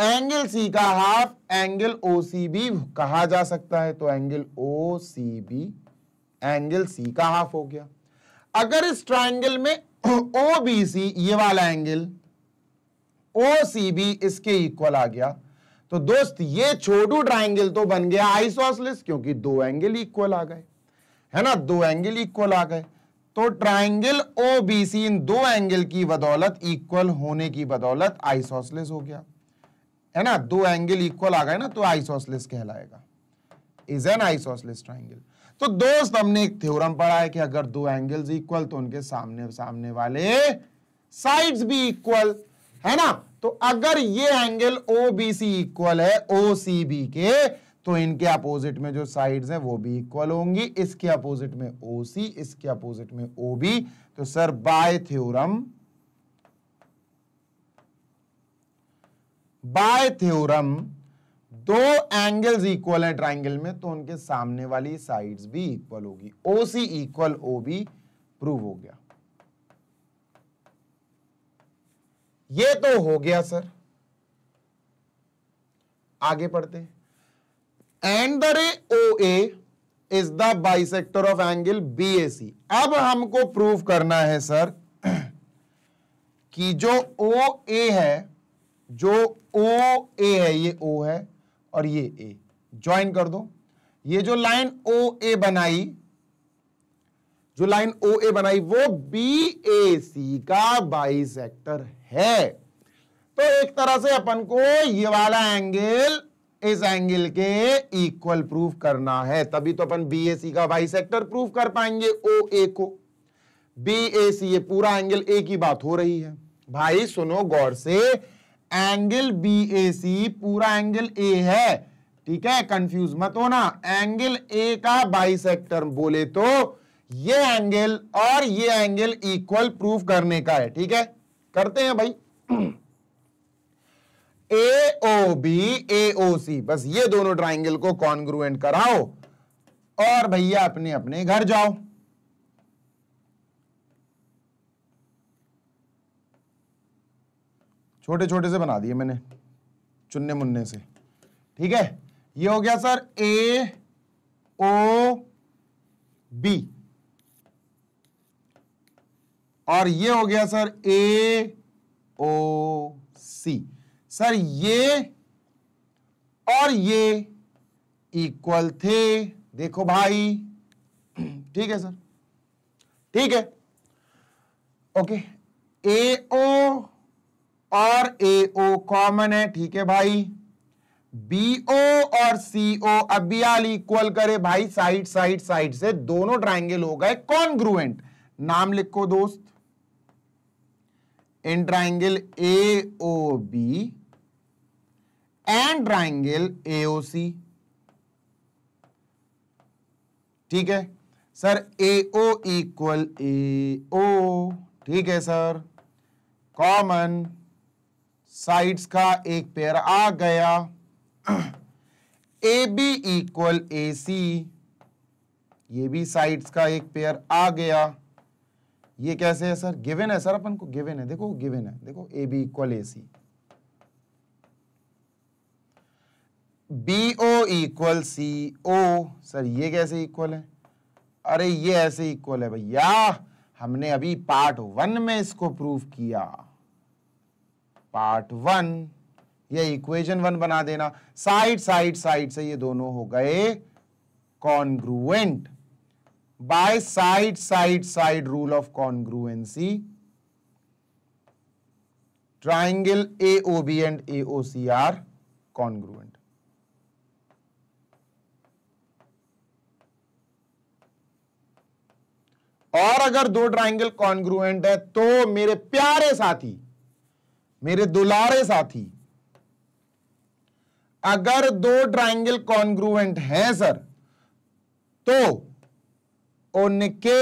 एंगल सी का half angle O C B कहा जा सकता है तो angle O C B angle C का हाफ हो गया अगर इस ट्राइंगल में ओ बी सी ये वाला एंगल ओ सी बी इसके इक्वल आ गया तो दोस्त ये छोटू ट्राइंगल तो बन गया आइसोसलिस क्योंकि दो एंगल इक्वल आ गए है ना दो एंगल इक्वल आ गए तो ट्राइंगल ओ बी सी इन दो एंगल की बदौलत इक्वल होने की बदौलत आइसोसलिस हो गया है ना दो एंगल इक्वल आ गए ना तो आइसोसलेस कहलाएगा इज एन आइसोसलेस ट्राइंगल तो दोस्त हमने एक थ्योरम पढ़ा है कि अगर दो एंगल्स इक्वल तो उनके सामने सामने वाले साइड्स भी इक्वल है ना तो अगर ये angle O B C equal है ओ सी बी के तो इनके अपोजिट में जो साइड्स हैं वो भी इक्वल होंगी इसके अपोजिट में ओ सी इसके अपोजिट में ओ बी तो sir by theorem by theorem दो एंगल्स इक्वल है ट्राइंगल में तो उनके सामने वाली साइड्स भी इक्वल होगी O C equal O B prove हो गया ये तो हो गया सर आगे पढ़ते and the ray O A is the bisector of angle B A C अब हमको प्रूव करना है सर कि जो ओ ए है जो ओ ए है ये ओ है और ये ए ज्वाइन कर दो ये जो लाइन ओ ए बनाई जो लाइन ओ ए बनाई वो बी ए सी का बाई सेक्टर है तो एक तरह से अपन को ये वाला एंगल इस एंगल के इक्वल प्रूफ करना है तभी तो अपन बी ए सी का बाई सेक्टर प्रूफ कर पाएंगे ओ ए को बी ए सी ये पूरा एंगल ए की बात हो रही है भाई सुनो गौर से एंगल बी ए सी पूरा एंगल ए है ठीक है कंफ्यूज मत होना एंगल ए का बाई बोले तो ये एंगल और ये एंगल इक्वल प्रूफ करने का है ठीक है करते हैं भाई ए ओ बी ए ओ सी बस ये दोनों ट्राइंगल को कॉन्ग्रुएंट कराओ और भैया अपने अपने घर जाओ छोटे छोटे से बना दिए मैंने चुन्ने मुन्ने से ठीक है ये हो गया सर ए ओ बी और ये हो गया सर ए ओ सी सर ये और ये इक्वल थे देखो भाई ठीक है सर ठीक है ओके ए ओ और ए ओ कॉमन है ठीक है भाई बी ओ और सी ओ अब आल इक्वल करे भाई साइड साइड साइड से दोनों ट्राइंगल हो गए कॉन्ग्रुएंट नाम लिखो दोस्त in triangle A O B and triangle A O C ठीक है सर ए ओ इक्वल ए ओ ठीक है सर कॉमन साइड्स का एक पेयर आ गया ए बी इक्वल ए सी ये भी साइड्स का एक पेयर आ गया ये कैसे है सर गिवन है सर अपन को गिवन है देखो गिवन है देखो A B equal A C B O equal C O sir ये कैसे इक्वल है अरे ये ऐसे इक्वल है भैया हमने अभी पार्ट वन में इसको प्रूव किया पार्ट वन ये इक्वेशन वन बना देना साइड साइड साइड से ये दोनों हो गए congruent by side side side rule of congruency triangle A B and C are congruent और अगर दो ट्राइंगल कॉन्ग्रुएंट है तो मेरे प्यारे साथी मेरे दुलारे साथी अगर दो ट्राइंगल कॉन्ग्रुवेंट हैं सर तो उनके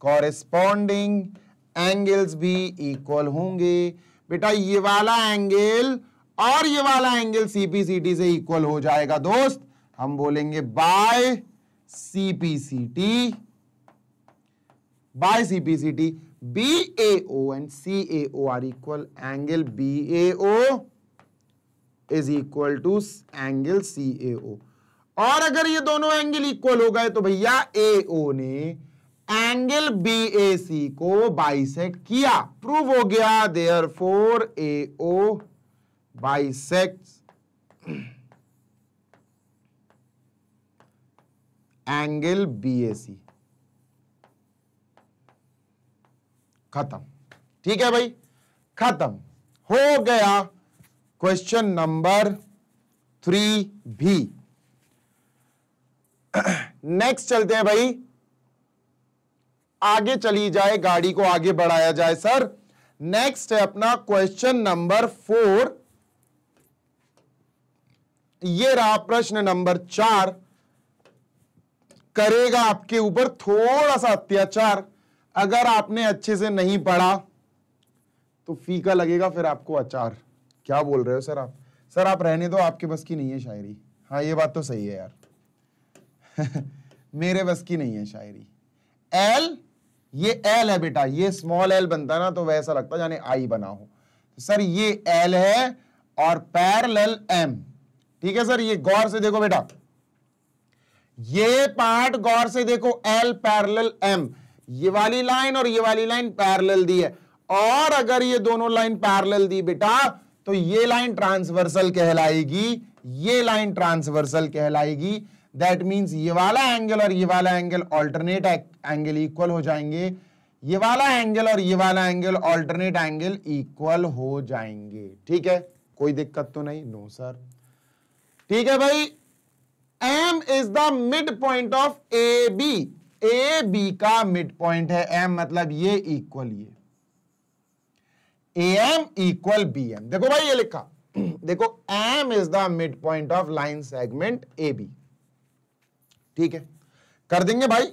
कॉरेस्पॉन्डिंग एंगल्स भी इक्वल होंगे बेटा ये वाला एंगल और ये वाला एंगल सीपीसीटी से इक्वल हो जाएगा दोस्त हम बोलेंगे by CPCT by CPCT BAO and CAO are equal angle equal to angle C A O और अगर ये दोनों एंगल इक्वल हो गए तो भैया ओ ने एंगल बी ए सी को बाइसेक किया प्रूव हो गया therefore AO bisect angle B A C खत्म ठीक है भाई खत्म हो गया क्वेश्चन नंबर थ्री भी नेक्स्ट चलते हैं भाई आगे चली जाए गाड़ी को आगे बढ़ाया जाए सर नेक्स्ट है अपना क्वेश्चन नंबर फोर ये रहा प्रश्न नंबर चार करेगा आपके ऊपर थोड़ा सा अत्याचार अगर आपने अच्छे से नहीं पढ़ा तो फीका लगेगा फिर आपको अचार क्या बोल रहे हो सर आप सर आप रहने दो आपके बस की नहीं है शायरी हाँ ये बात तो सही है यार मेरे बस की नहीं है शायरी एल ये एल है बेटा ये स्मॉल एल बनता ना तो वैसा लगता जाने आई बना हो सर ये एल है और पैरेलल एम ठीक है सर ये गौर से देखो बेटा ये पार्ट गौर से देखो एल पैरेलल एम ये वाली लाइन और ये वाली लाइन पैरेलल दी है और अगर ये दोनों लाइन पैरेलल दी बेटा तो ये लाइन ट्रांसवर्सल कहलाएगी ये लाइन ट्रांसवर्सल कहलाएगी दैट मीन्स ये वाला एंगल और ये वाला एंगल ऑल्टरनेट एंगल इक्वल हो जाएंगे ये वाला एंगल और ये वाला एंगल ऑल्टरनेट एंगल इक्वल हो जाएंगे ठीक है कोई दिक्कत तो नहीं नो सर ठीक है भाई M is the mid point of A B A B का मिड पॉइंट है एम मतलब ये इक्वल ये A M equal B M देखो भाई ये लिखा देखो M is the mid point of line segment A B ठीक है कर देंगे भाई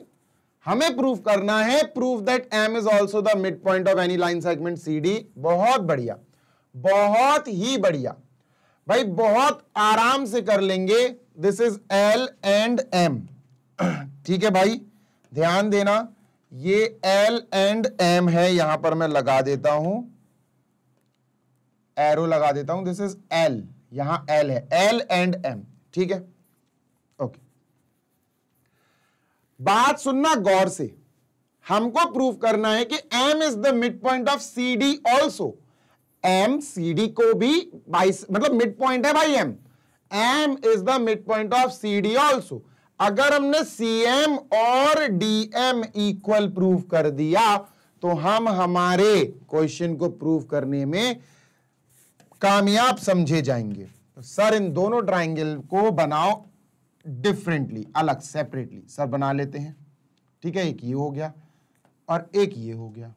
हमें प्रूफ करना है proof that M is also the mid point of any line segment C D बहुत बढ़िया बहुत ही बढ़िया भाई बहुत आराम से कर लेंगे this is L and M ठीक है भाई ध्यान देना ये एल एंड एम है यहां पर मैं लगा देता हूं एरो लगा देता हूं दिस इज एल यहां एल है एल एंड एम ठीक है ओके बात सुनना गौर से हमको प्रूव करना है कि M is the mid point of C D also M C D को भी बाईस मतलब मिड पॉइंट है भाई M M is the mid point of C D also अगर हमने सी एम और डीएम इक्वल प्रूव कर दिया तो हम हमारे क्वेश्चन को प्रूव करने में कामयाब समझे जाएंगे तो सर इन दोनों ट्राइंगल को बनाओ डिफरेंटली अलग सेपरेटली सर बना लेते हैं ठीक है एक ये हो गया और एक ये हो गया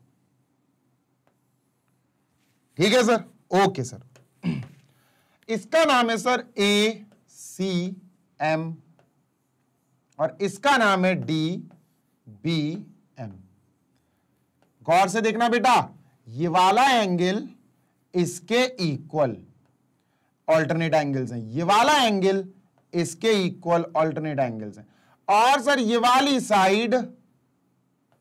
ठीक है सर ओके सर इसका नाम है सर ए सी एम और इसका नाम है डी बी एम गौर से देखना बेटा ये वाला एंगल इसके इक्वल ऑल्टरनेट एंगल्स हैं ये वाला एंगल इसके इक्वल ऑल्टरनेट एंगल्स हैं और सर ये वाली साइड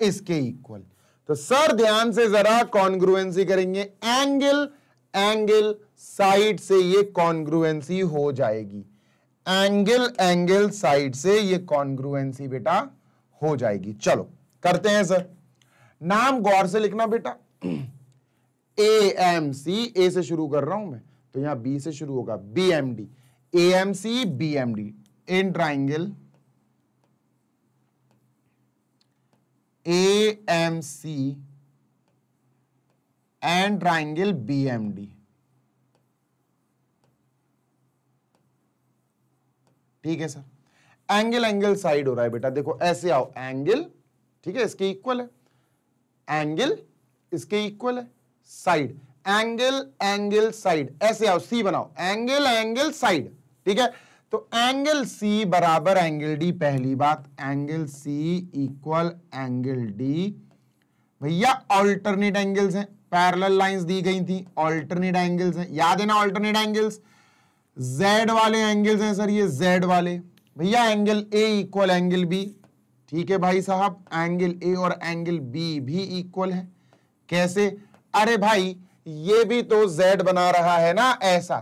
इसके इक्वल तो सर ध्यान से जरा कॉन्ग्रुएंसी करेंगे एंगल एंगल साइड से ये कॉन्ग्रुएंसी हो जाएगी एंगल एंगल साइड से ये कॉन्ग्रुएंसी बेटा हो जाएगी चलो करते हैं सर नाम गौर से लिखना बेटा ए एम सी ए से शुरू कर रहा हूं मैं तो यहां बी से शुरू होगा B M D A M C B M D in triangle A M C and triangle B M D ठीक है सर एंगल एंगल साइड हो रहा है बेटा देखो ऐसे आओ एंगल ठीक है इसके इक्वल है एंगल इसके इक्वल है साइड एंगल एंगल साइड ऐसे आओ सी बनाओ एंगल एंगल साइड ठीक है तो एंगल सी बराबर एंगल डी पहली बात angle C equal angle D भैया ऑल्टरनेट एंगल्स हैं पैरेलल लाइंस दी गई थी ऑल्टरनेट एंगल्स हैं याद है ना ऑल्टरनेट एंगल्स जेड वाले एंगल्स हैं सर ये जेड वाले भैया angle A equal angle B ठीक है भाई साहब एंगल ए और एंगल बी भी इक्वल है कैसे अरे भाई ये भी तो जेड बना रहा है ना ऐसा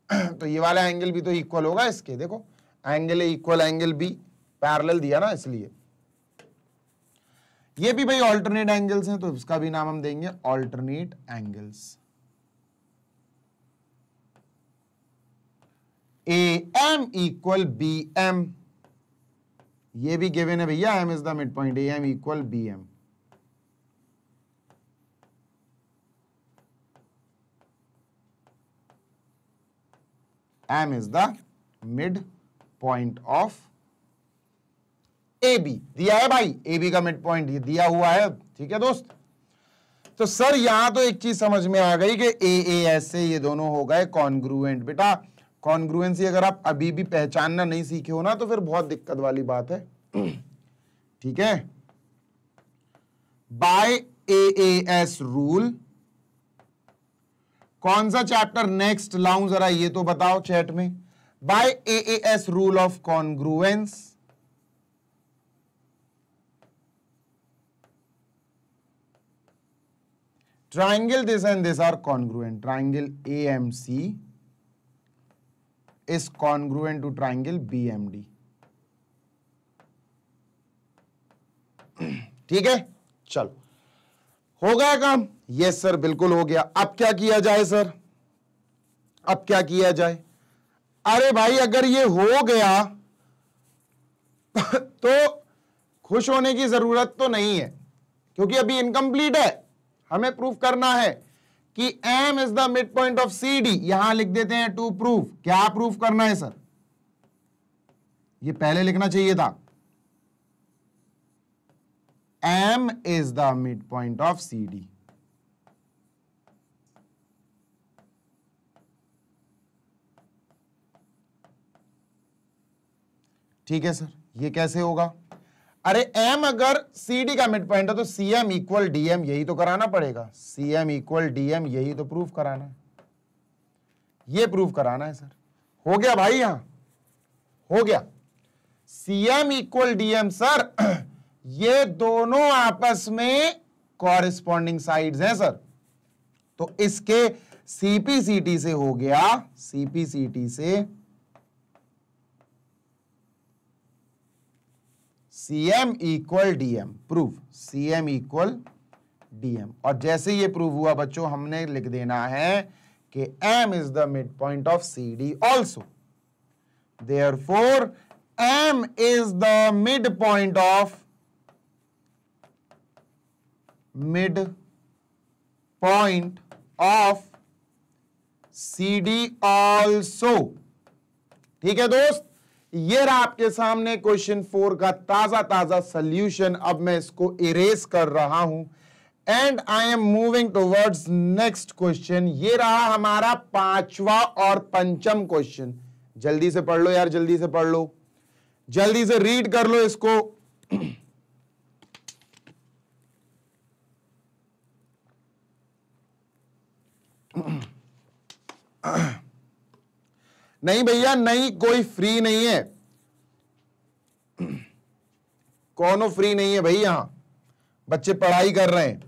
तो ये वाला एंगल भी तो इक्वल होगा इसके देखो angle A equal angle B parallel दिया ना इसलिए ये भी भाई ऑल्टरनेट एंगल्स हैं तो इसका भी नाम हम देंगे alternate angles M equal B M ये भी गिवन है भैया M is the mid point A M equal B M M is the mid point of A B दिया है भाई ए बी का मिड पॉइंट दिया हुआ है ठीक है दोस्त तो सर यहां तो एक चीज समझ में आ गई कि ए ए एस से ये दोनों हो गए कॉन्ग्रुएंट बेटा कॉन्ग्रुएंसी अगर आप अभी भी पहचानना नहीं सीखे हो ना तो फिर बहुत दिक्कत वाली बात है ठीक है by A A S rule कौन सा चैप्टर नेक्स्ट लाऊं जरा ये तो बताओ चैट में by A A S rule of congruence and this are congruent triangle A M C to triangle B M D ठीक है चलो हो गया काम यस सर बिल्कुल हो गया अब क्या किया जाए सर अब क्या किया जाए अरे भाई अगर ये हो गया तो खुश होने की जरूरत तो नहीं है क्योंकि अभी इनकम्प्लीट है हमें प्रूफ करना है कि M is the mid point of C D यहां लिख देते हैं टू प्रूफ क्या प्रूफ करना है सर ये पहले लिखना चाहिए था M is the mid point of C D ठीक है सर ये कैसे होगा अरे एम अगर सी डी का मिड पॉइंट है तो एम इक्वल डीएम यही तो कराना पड़ेगा सी एम इक्वल एम यही तो प्रूफ कराना है ये प्रूफ कराना है सर हो गया भाई यहां हो गया एम इक्वल एम सर ये दोनों आपस में कॉरेस्पॉन्डिंग साइड्स हैं सर तो इसके सीपीसीटी से हो गया सीपीसीटी से M equal D M proof M equal D M और जैसे ये प्रूव हुआ बच्चों हमने लिख देना है कि M is the mid point of C D also therefore M is the mid point of mid point of C D also ठीक है दोस्त ये रहा आपके सामने क्वेश्चन फोर का ताजा ताजा सोल्यूशन अब मैं इसको इरेज कर रहा हूं and I am moving towards next question ये रहा हमारा पांचवा और पंचम क्वेश्चन जल्दी से पढ़ लो यार जल्दी से पढ़ लो जल्दी से रीड कर लो इसको नहीं भैया नहीं कोई फ्री नहीं है कौनो फ्री नहीं है भाई यहां बच्चे पढ़ाई कर रहे हैं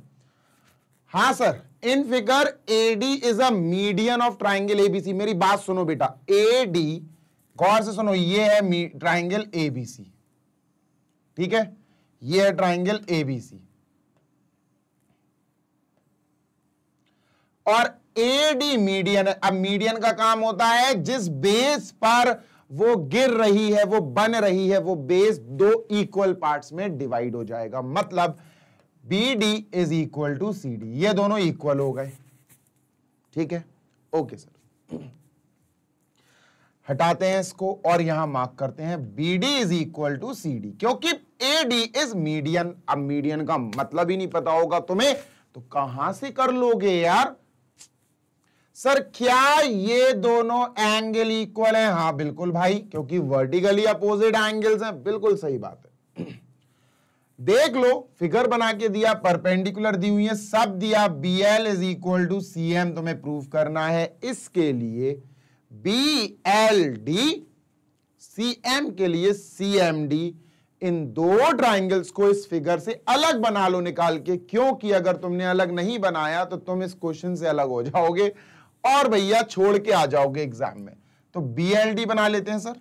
हा sir in figure A D is a median of triangle ABC मेरी बात सुनो बेटा ए डी गौर से सुनो ये है ट्राइंगल एबीसी ठीक है ये है ट्राइंगल एबीसी और एडी मीडियन अब मीडियन का काम होता है जिस बेस पर वो गिर रही है वो बन रही है वो बेस दो इक्वल पार्ट्स में डिवाइड हो जाएगा मतलब B D is equal to C D ये दोनों इक्वल हो गए ठीक है ओके सर हटाते हैं इसको और यहां मार्क करते हैं B D is equal to C D क्योंकि ए डी इज मीडियन अब मीडियन का मतलब ही नहीं पता होगा तुम्हें तो कहां से कर लोगे यार सर क्या ये दोनों एंगल इक्वल है हाँ बिल्कुल भाई क्योंकि वर्टिकली अपोजिट एंगल्स हैं बिल्कुल सही बात है देख लो फिगर बना के दिया परपेंडिकुलर दी हुई है सब दिया B L is equal to C M तुम्हें प्रूफ करना है इसके लिए B L D C M के लिए सी एम डी इन दो ट्राइंगल्स को इस फिगर से अलग बना लो निकाल के क्योंकि अगर तुमने अलग नहीं बनाया तो तुम इस क्वेश्चन से अलग हो जाओगे और भैया छोड़ के आ जाओगे एग्जाम में तो बी बना लेते हैं सर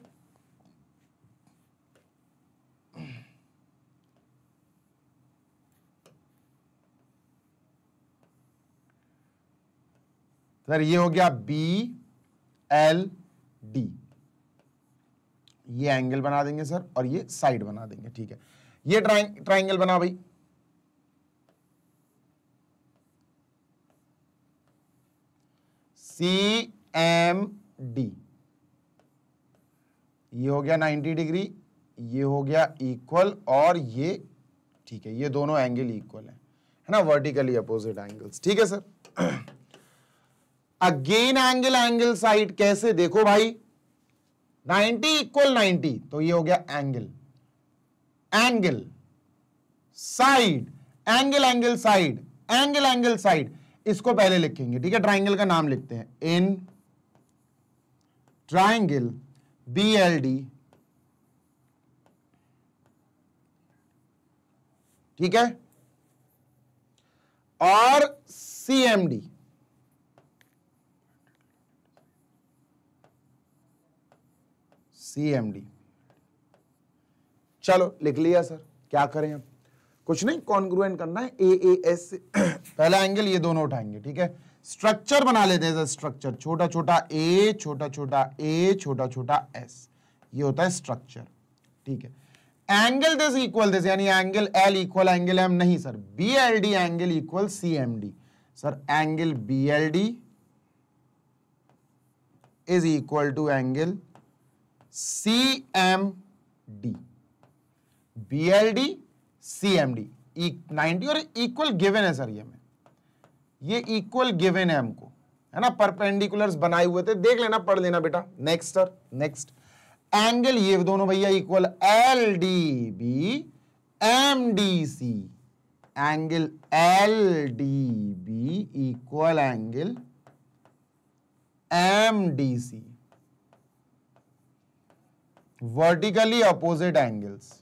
सर ये हो गया बी एल डी ये एंगल बना देंगे सर और ये साइड बना देंगे ठीक है ये ट्राइंगल बना भाई सी एम डी ये हो गया 90 डिग्री ये हो गया इक्वल और ये ठीक है ये दोनों एंगल इक्वल है है ना वर्टिकली अपोजिट एंगल्स ठीक है sir again angle angle side कैसे देखो भाई 90 इक्वल 90 तो ये हो गया angle angle side angle angle side angle angle side इसको पहले लिखेंगे ठीक है ट्राइंगल का नाम लिखते हैं in triangle B L D ठीक है और C M D C M D चलो लिख लिया सर क्या करें अब कुछ नहीं कॉन्ग्रुएंट करना है ए ए एस पहला एंगल ये दोनों उठाएंगे ठीक है स्ट्रक्चर बना लेते हैं स्ट्रक्चर छोटा छोटा ए छोटा छोटा ए छोटा छोटा एस ये होता है स्ट्रक्चर ठीक है एंगल दिस इक्वल दिस यानी angle L equal angle M नहीं sir B L D angle equal C M D sir angle B L D is equal to angle C M D B L D C M D ninety और equal given है sir ये में ये equal given है हमको है ना perpendiculars बनाए हुए थे देख लेना पढ़ लेना बेटा नेक्स्ट सर नेक्स्ट एंगल ये दोनों भैया equal L D B M D C angle L D B equal angle M D C vertically opposite angles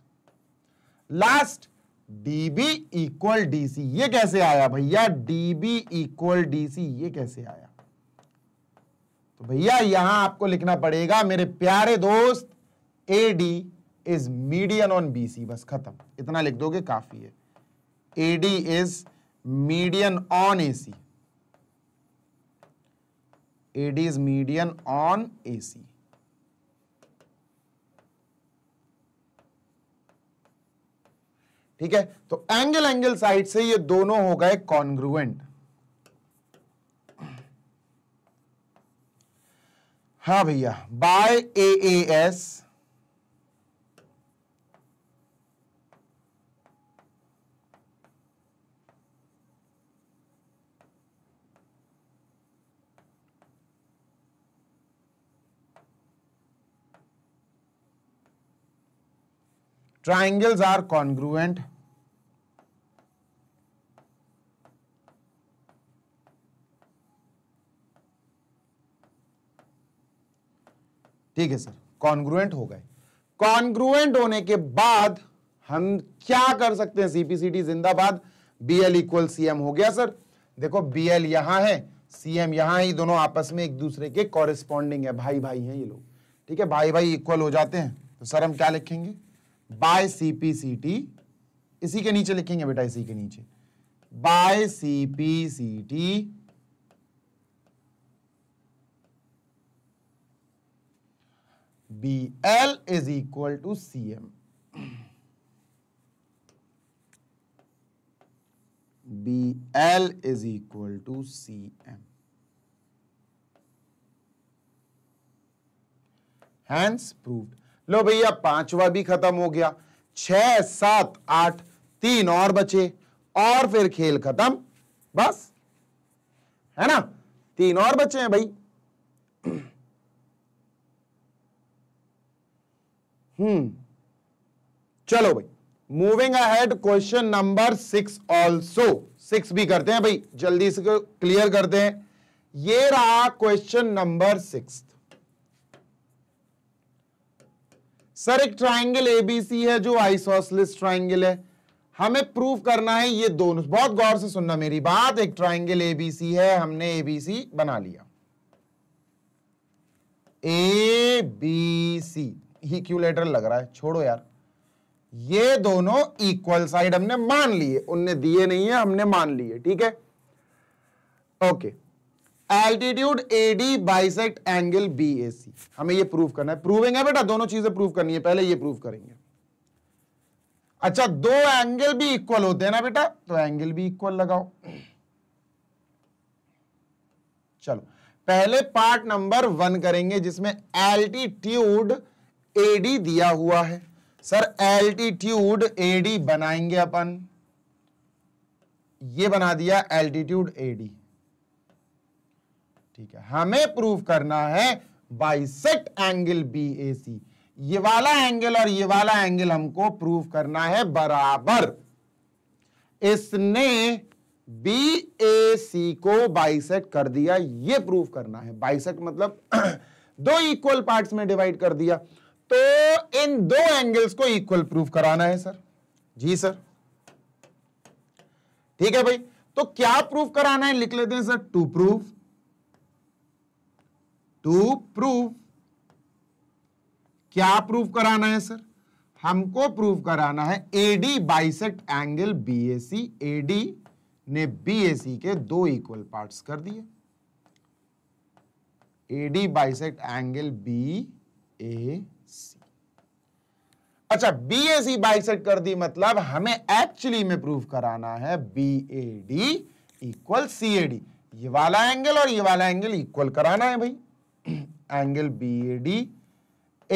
last DB equal DC ये कैसे आया भैया डीबी इक्वल डीसी ये कैसे आया तो भैया यहां आपको लिखना पड़ेगा मेरे प्यारे दोस्त A D is median on BC बस खत्म इतना लिख दोगे काफी है A D is median on AC D is median on AC ठीक है तो एंगल एंगल साइड से ये दोनों हो गए कॉन्ग्रुएंट हाँ भैया by A A S triangles are congruent ठीक है सर कॉन्ग्रुएंट हो गए कॉन्ग्रुएंट होने के बाद हम क्या कर सकते हैं सीपीसीटी जिंदाबाद बी एल इक्वल सीएम हो गया सर देखो बी एल यहां है सीएम यहां ही दोनों आपस में एक दूसरे के कॉरेस्पॉन्डिंग है भाई भाई हैं ये लोग ठीक है भाई भाई इक्वल हो जाते हैं तो सर हम क्या लिखेंगे बाय सीपीसीटी इसी के नीचे लिखेंगे बेटा इसी के नीचे by CPCT B L is equal to C M B L is equal to C M hence proof लो भैया पांचवा भी खत्म हो गया छह सात आठ तीन और बचे और फिर खेल खत्म बस है ना तीन और बचे हैं भाई हम्म चलो भाई moving ahead question number six also six भी करते हैं भाई जल्दी इसको क्लियर करते हैं ये रहा क्वेश्चन नंबर सिक्स सर एक ट्राइंगल एबीसी है जो आइसोसलिस ट्राइंगल है हमें प्रूव करना है ये दोनों बहुत गौर से सुनना मेरी बात एक ट्राइंगल एबीसी है हमने एबीसी बना लिया ए बी सी ही इक्यूलेटरल लग रहा है छोड़ो यार ये दोनों इक्वल साइड हमने मान लिए उनने दिए नहीं है हमने मान लिए ठीक है okay altitude A D bisect angle B A C हमें ये प्रूफ करना है प्रूविंग है बेटा दोनों चीजें प्रूफ करनी है पहले ये प्रूफ करेंगे अच्छा दो एंगल भी इक्वल होते हैं ना बेटा तो एंगल भी इक्वल लगाओ चलो पहले पार्ट नंबर वन करेंगे जिसमें एल्टीट्यूड एडी दिया हुआ है सर एल्टीट्यूड एडी बनाएंगे अपन ये बना दिया एल्टीट्यूड एडी ठीक है हमें प्रूफ करना है bisect angle B A C ये वाला एंगल और ये वाला एंगल हमको प्रूफ करना है बराबर इसने बी ए सी को बाइसेक्ट कर दिया ये प्रूफ करना है बाइसेक्ट मतलब दो इक्वल पार्ट्स में डिवाइड कर दिया तो इन दो एंगल्स को इक्वल प्रूफ कराना है सर जी सर ठीक है भाई तो क्या प्रूफ कराना है लिख लेते हैं sir to proof to proof क्या प्रूफ कराना है सर हमको प्रूफ कराना है AD bisect angle BAC AD ने बीएसी के दो इक्वल पार्ट्स कर दिए AD bisect angle B A अच्छा बी ए सी बाइसेट कर दी मतलब हमें एक्चुअली में प्रूव कराना है B A D equal C A D ये वाला एंगल और ये वाला एंगल इक्वल कराना है भाई angle B A D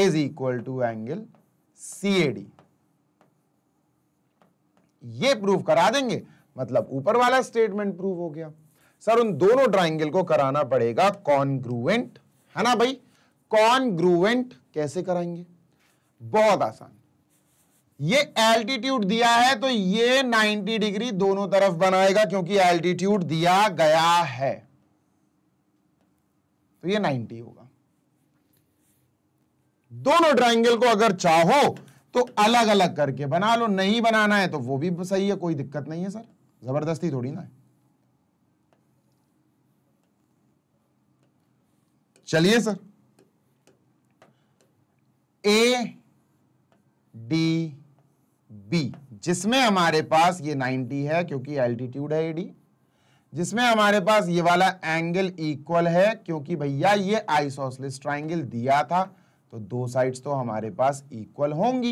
is equal to angle C A D ये प्रूफ करा देंगे मतलब ऊपर वाला स्टेटमेंट प्रूव हो गया सर उन दोनों ट्राइंगल को कराना पड़ेगा कॉन्ग्रुएंट है ना भाई कॉन्ग्रुएंट कैसे कराएंगे बहुत आसान ये एल्टीट्यूड दिया है तो ये 90 डिग्री दोनों तरफ बनाएगा क्योंकि एल्टीट्यूड दिया गया है तो ये 90 होगा दोनों ट्राइंगल को अगर चाहो तो अलग अलग करके बना लो नहीं बनाना है तो वो भी सही है कोई दिक्कत नहीं है सर जबरदस्ती थोड़ी ना है चलिए सर ए डी बी जिसमें हमारे पास ये 90 है क्योंकि एल्टीट्यूड है एडी जिसमें हमारे पास ये वाला एंगल इक्वल है क्योंकि भैया ये आइसोसलिस ट्राइंगल दिया था तो दो साइड्स तो हमारे पास इक्वल होंगी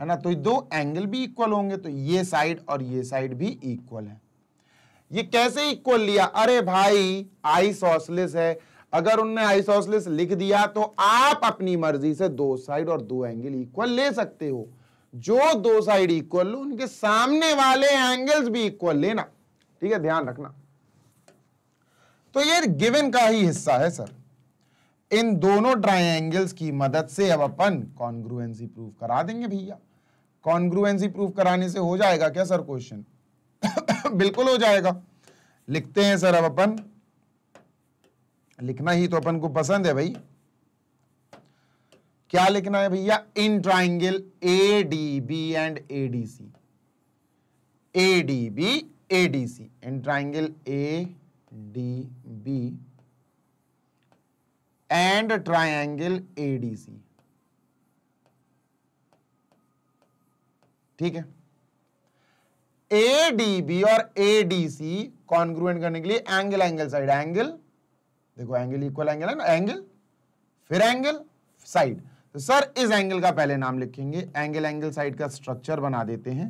है ना तो दो एंगल भी इक्वल होंगे तो ये साइड और ये साइड भी इक्वल है ये कैसे इक्वल लिया अरे भाई आइसोसलिस है अगर उनने आइसोसलिस लिख दिया तो आप अपनी मर्जी से दो साइड और दो एंगल इक्वल ले सकते हो जो दो साइड इक्वल उनके सामने वाले एंगल्स भी इक्वल लेना ठीक है ध्यान रखना तो ये गिवन का ही हिस्सा है सर इन दोनों ट्राइंगल्स की मदद से अब अपन कॉन्ग्रुएंसी प्रूफ करा देंगे भैया कॉन्ग्रुएंसी प्रूफ कराने से हो जाएगा क्या सर क्वेश्चन बिल्कुल हो जाएगा लिखते हैं सर अब अपन लिखना ही तो अपन को पसंद है भाई क्या लिखना है भैया in triangle A D B and A D C A D B A D C in triangle A D B and triangle A D C ठीक है ए डी बी और ए डी सी कॉन्ग्रुएंट करने के लिए angle angle side angle देखो angle equal angle है ना angle फिर एंगल साइड तो सर इस एंगल का पहले नाम लिखेंगे एंगल एंगल साइड का स्ट्रक्चर बना देते हैं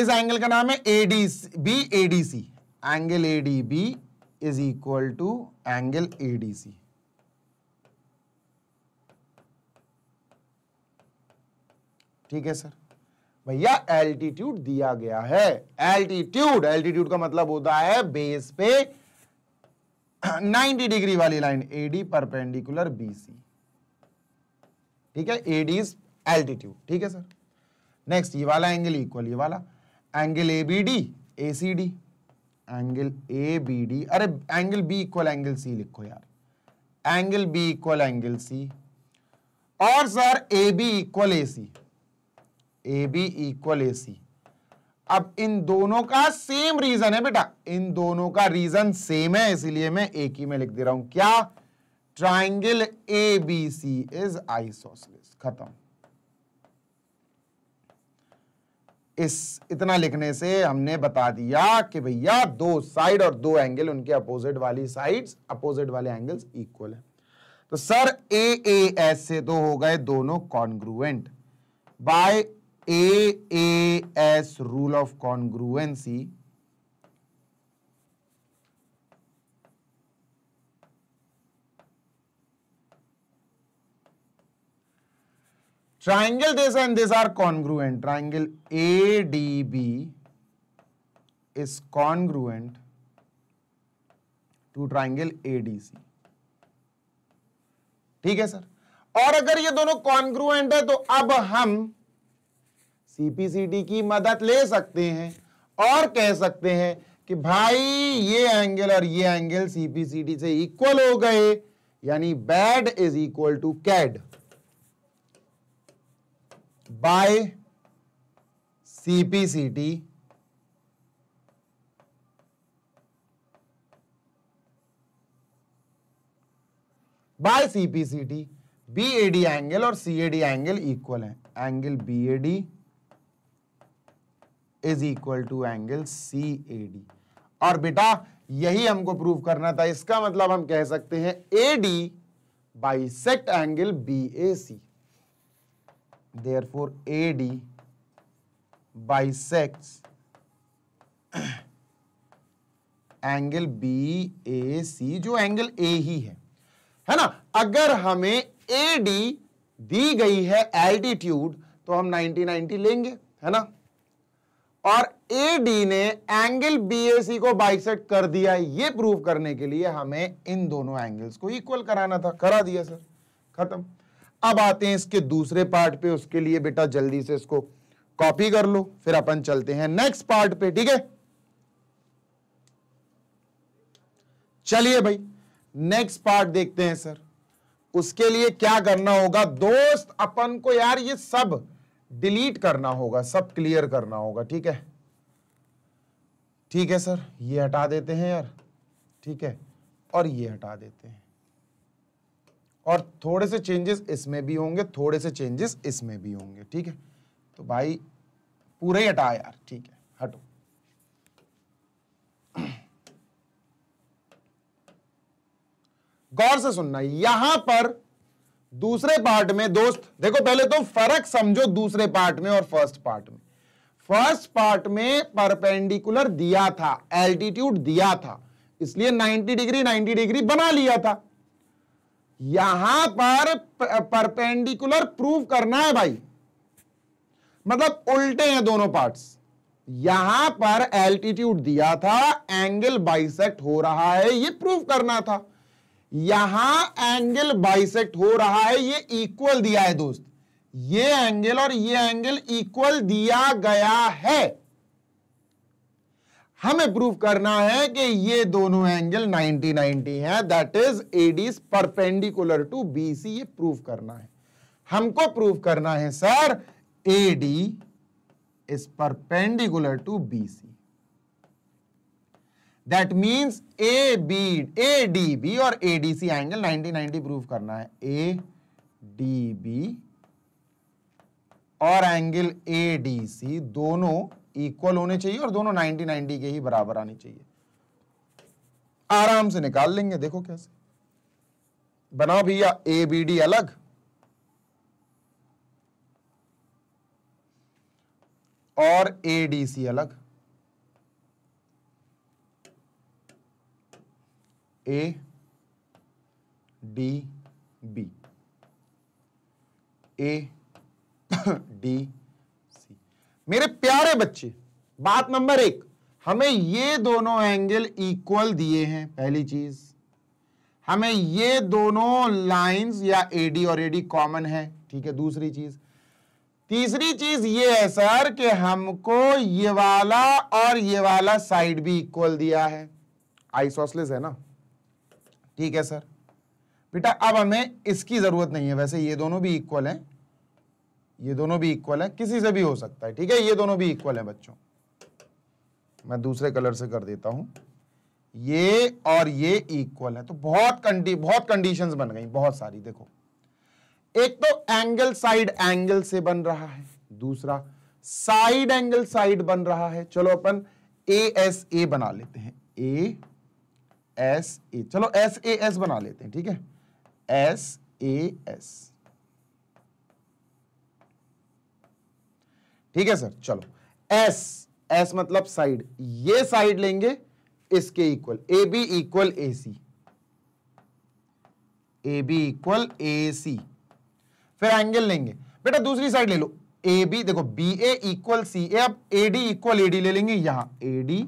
इस एंगल का नाम है AD B ADC angle AD B is equal to angle ADC ठीक है सर भैया एल्टीट्यूड दिया गया है एल्टीट्यूड एल्टीट्यूड का मतलब होता है बेस पे 90 डिग्री वाली line A D perpendicular BC ठीक है एडी इज एल्टीट्यूड ठीक है सर नेक्स्ट ये वाला एंगल इक्वल ये वाला angle A B D A C D angle A B D अरे angle B equal angle C लिखो यार angle B equal angle C और sir A B equal A C A B equal A C अब इन दोनों का same reason है बेटा इन दोनों का रीजन सेम है इसीलिए मैं एक ही में लिख दे रहा हूं क्या triangle A B C is isosceles खत्म इस इतना लिखने से हमने बता दिया कि भैया दो साइड और दो एंगल उनके अपोजिट वाली साइड्स अपोजिट वाले एंगल्स इक्वल है तो सर ए ए एस से तो हो गए दोनों congruent by A S rule of congruency triangle this and this are congruent triangle A D B is congruent to triangle A D C ठीक है सर और अगर ये दोनों कॉन्ग्रुएंट है तो अब हम सीपीसीटी की मदद ले सकते हैं और कह सकते हैं कि भाई ये एंगल और ये एंगल सीपीसीटी से इक्वल हो गए यानी BAD is equal to CAD by CPCT by CPCT AD angle और सीएडी एंगल इक्वल है angle B AD is equal to angle C A D और बेटा यही हमको प्रूव करना था इसका मतलब हम कह सकते हैं A D bisect angle B A C therefore A D bisect angle B A C जो एंगल ए ही है है ना अगर हमें ए डी दी गई है एल्टीट्यूड तो हम 90 90 लेंगे है ना और ए डी ने एंगल बी ए सी को बाइसेक्ट कर दिया ये प्रूव करने के लिए हमें इन दोनों एंगल्स को इक्वल कराना था करा दिया सर खत्म अब आते हैं इसके दूसरे पार्ट पे उसके लिए बेटा जल्दी से इसको कॉपी कर लो फिर अपन चलते हैं नेक्स्ट पार्ट पे ठीक है चलिए भाई नेक्स्ट पार्ट देखते हैं सर उसके लिए क्या करना होगा दोस्त अपन को यार ये सब डिलीट करना होगा सब क्लियर करना होगा ठीक है ठीक है सर ये हटा देते हैं यार ठीक है और ये हटा देते हैं और थोड़े से चेंजेस इसमें भी होंगे थोड़े से चेंजेस इसमें भी होंगे ठीक है तो भाई पूरे ही हटा यार ठीक है हटो गौर से सुनना यहां पर दूसरे पार्ट में दोस्त देखो पहले तो फर्क समझो दूसरे पार्ट में और फर्स्ट पार्ट में फर्स्ट पार्ट में परपेंडिकुलर दिया था एल्टीट्यूड दिया था इसलिए 90 डिग्री 90 डिग्री बना लिया था यहां पर परपेंडिकुलर प्रूव करना है भाई मतलब उल्टे हैं दोनों पार्ट्स यहां पर एल्टीट्यूड दिया था एंगल बाइसेक्ट हो रहा है ये प्रूव करना था यहां एंगल बाइसेक्ट हो रहा है ये इक्वल दिया है दोस्त ये एंगल और ये एंगल इक्वल दिया गया है हमें प्रूव करना है कि ये दोनों एंगल 90 90 हैं that is AD's perpendicular to BC ये प्रूव करना है हमको प्रूव करना है sir AD is perpendicular to BC that means A B A D B और A D C angle 90 90 prove करना है ए डी बी और एंगल ए डी सी दोनों इक्वल होने चाहिए और दोनों 90 90 के ही बराबर आने चाहिए आराम से निकाल लेंगे देखो कैसे बनाओ भैया ए बी डी अलग और ए डी सी अलग A D B A D C मेरे प्यारे बच्चे बात नंबर एक हमें ये दोनों एंगल इक्वल दिए हैं पहली चीज हमें ये दोनों लाइंस या एडी और एडी कॉमन है ठीक है दूसरी चीज तीसरी चीज ये है सर कि हमको ये वाला और ये वाला साइड भी इक्वल दिया है आइसोसलेस है ना ठीक है सर बेटा अब हमें इसकी ज़रूरत नहीं है वैसे ये दोनों भी इक्वल हैं ये दोनों भी इक्वल हैं किसी से भी हो सकता है ठीक है ये दोनों भी इक्वल हैं बच्चों मैं दूसरे कलर से कर देता हूं ये और ये इक्वल है तो बहुत कंडी बहुत कंडीशंस बन गई बहुत सारी देखो एक तो एंगल साइड एंगल से बन रहा है दूसरा साइड एंगल साइड बन रहा है चलो अपन ए एस ए बना लेते हैं ए एस ए चलो एस ए एस बना लेते हैं ठीक है एस ए एस ठीक है सर चलो एस एस मतलब साइड ये साइड लेंगे इसके equal A B equal A C A B equal A C फिर एंगल लेंगे बेटा दूसरी साइड ले लो ए बी देखो B A equal C A अब A D equal A D ले लेंगे यहां A D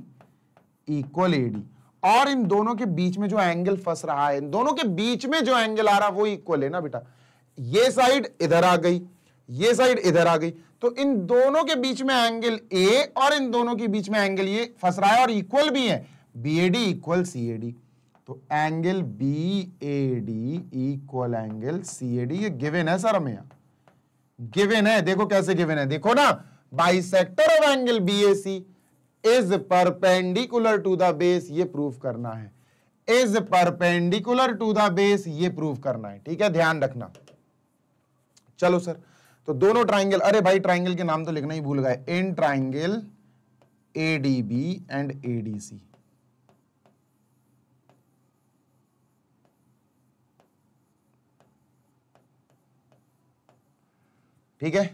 equal A D और इन दोनों के बीच में जो एंगल फंस रहा है इन दोनों के बीच में जो एंगल आ रहा है वो इक्वल है ना बेटा ये साइड इधर आ गई ये साइड इधर आ गई तो इन दोनों के बीच में एंगल ए और इन दोनों के बीच में एंगल ये फंस रहा है और इक्वल भी है B A D equal C A D तो angle B A D equal angle C A D ये गिवेन है सर हमें गिवेन है देखो कैसे गिवेन है देखो ना bisector of angle B A C is perpendicular to the base ये प्रूफ करना है is perpendicular to the base ये प्रूफ करना है ठीक है ध्यान रखना चलो सर तो दोनों ट्राइंगल अरे भाई ट्राइंगल के नाम तो लिखना ही भूल गए in triangle A D B and A D C ठीक है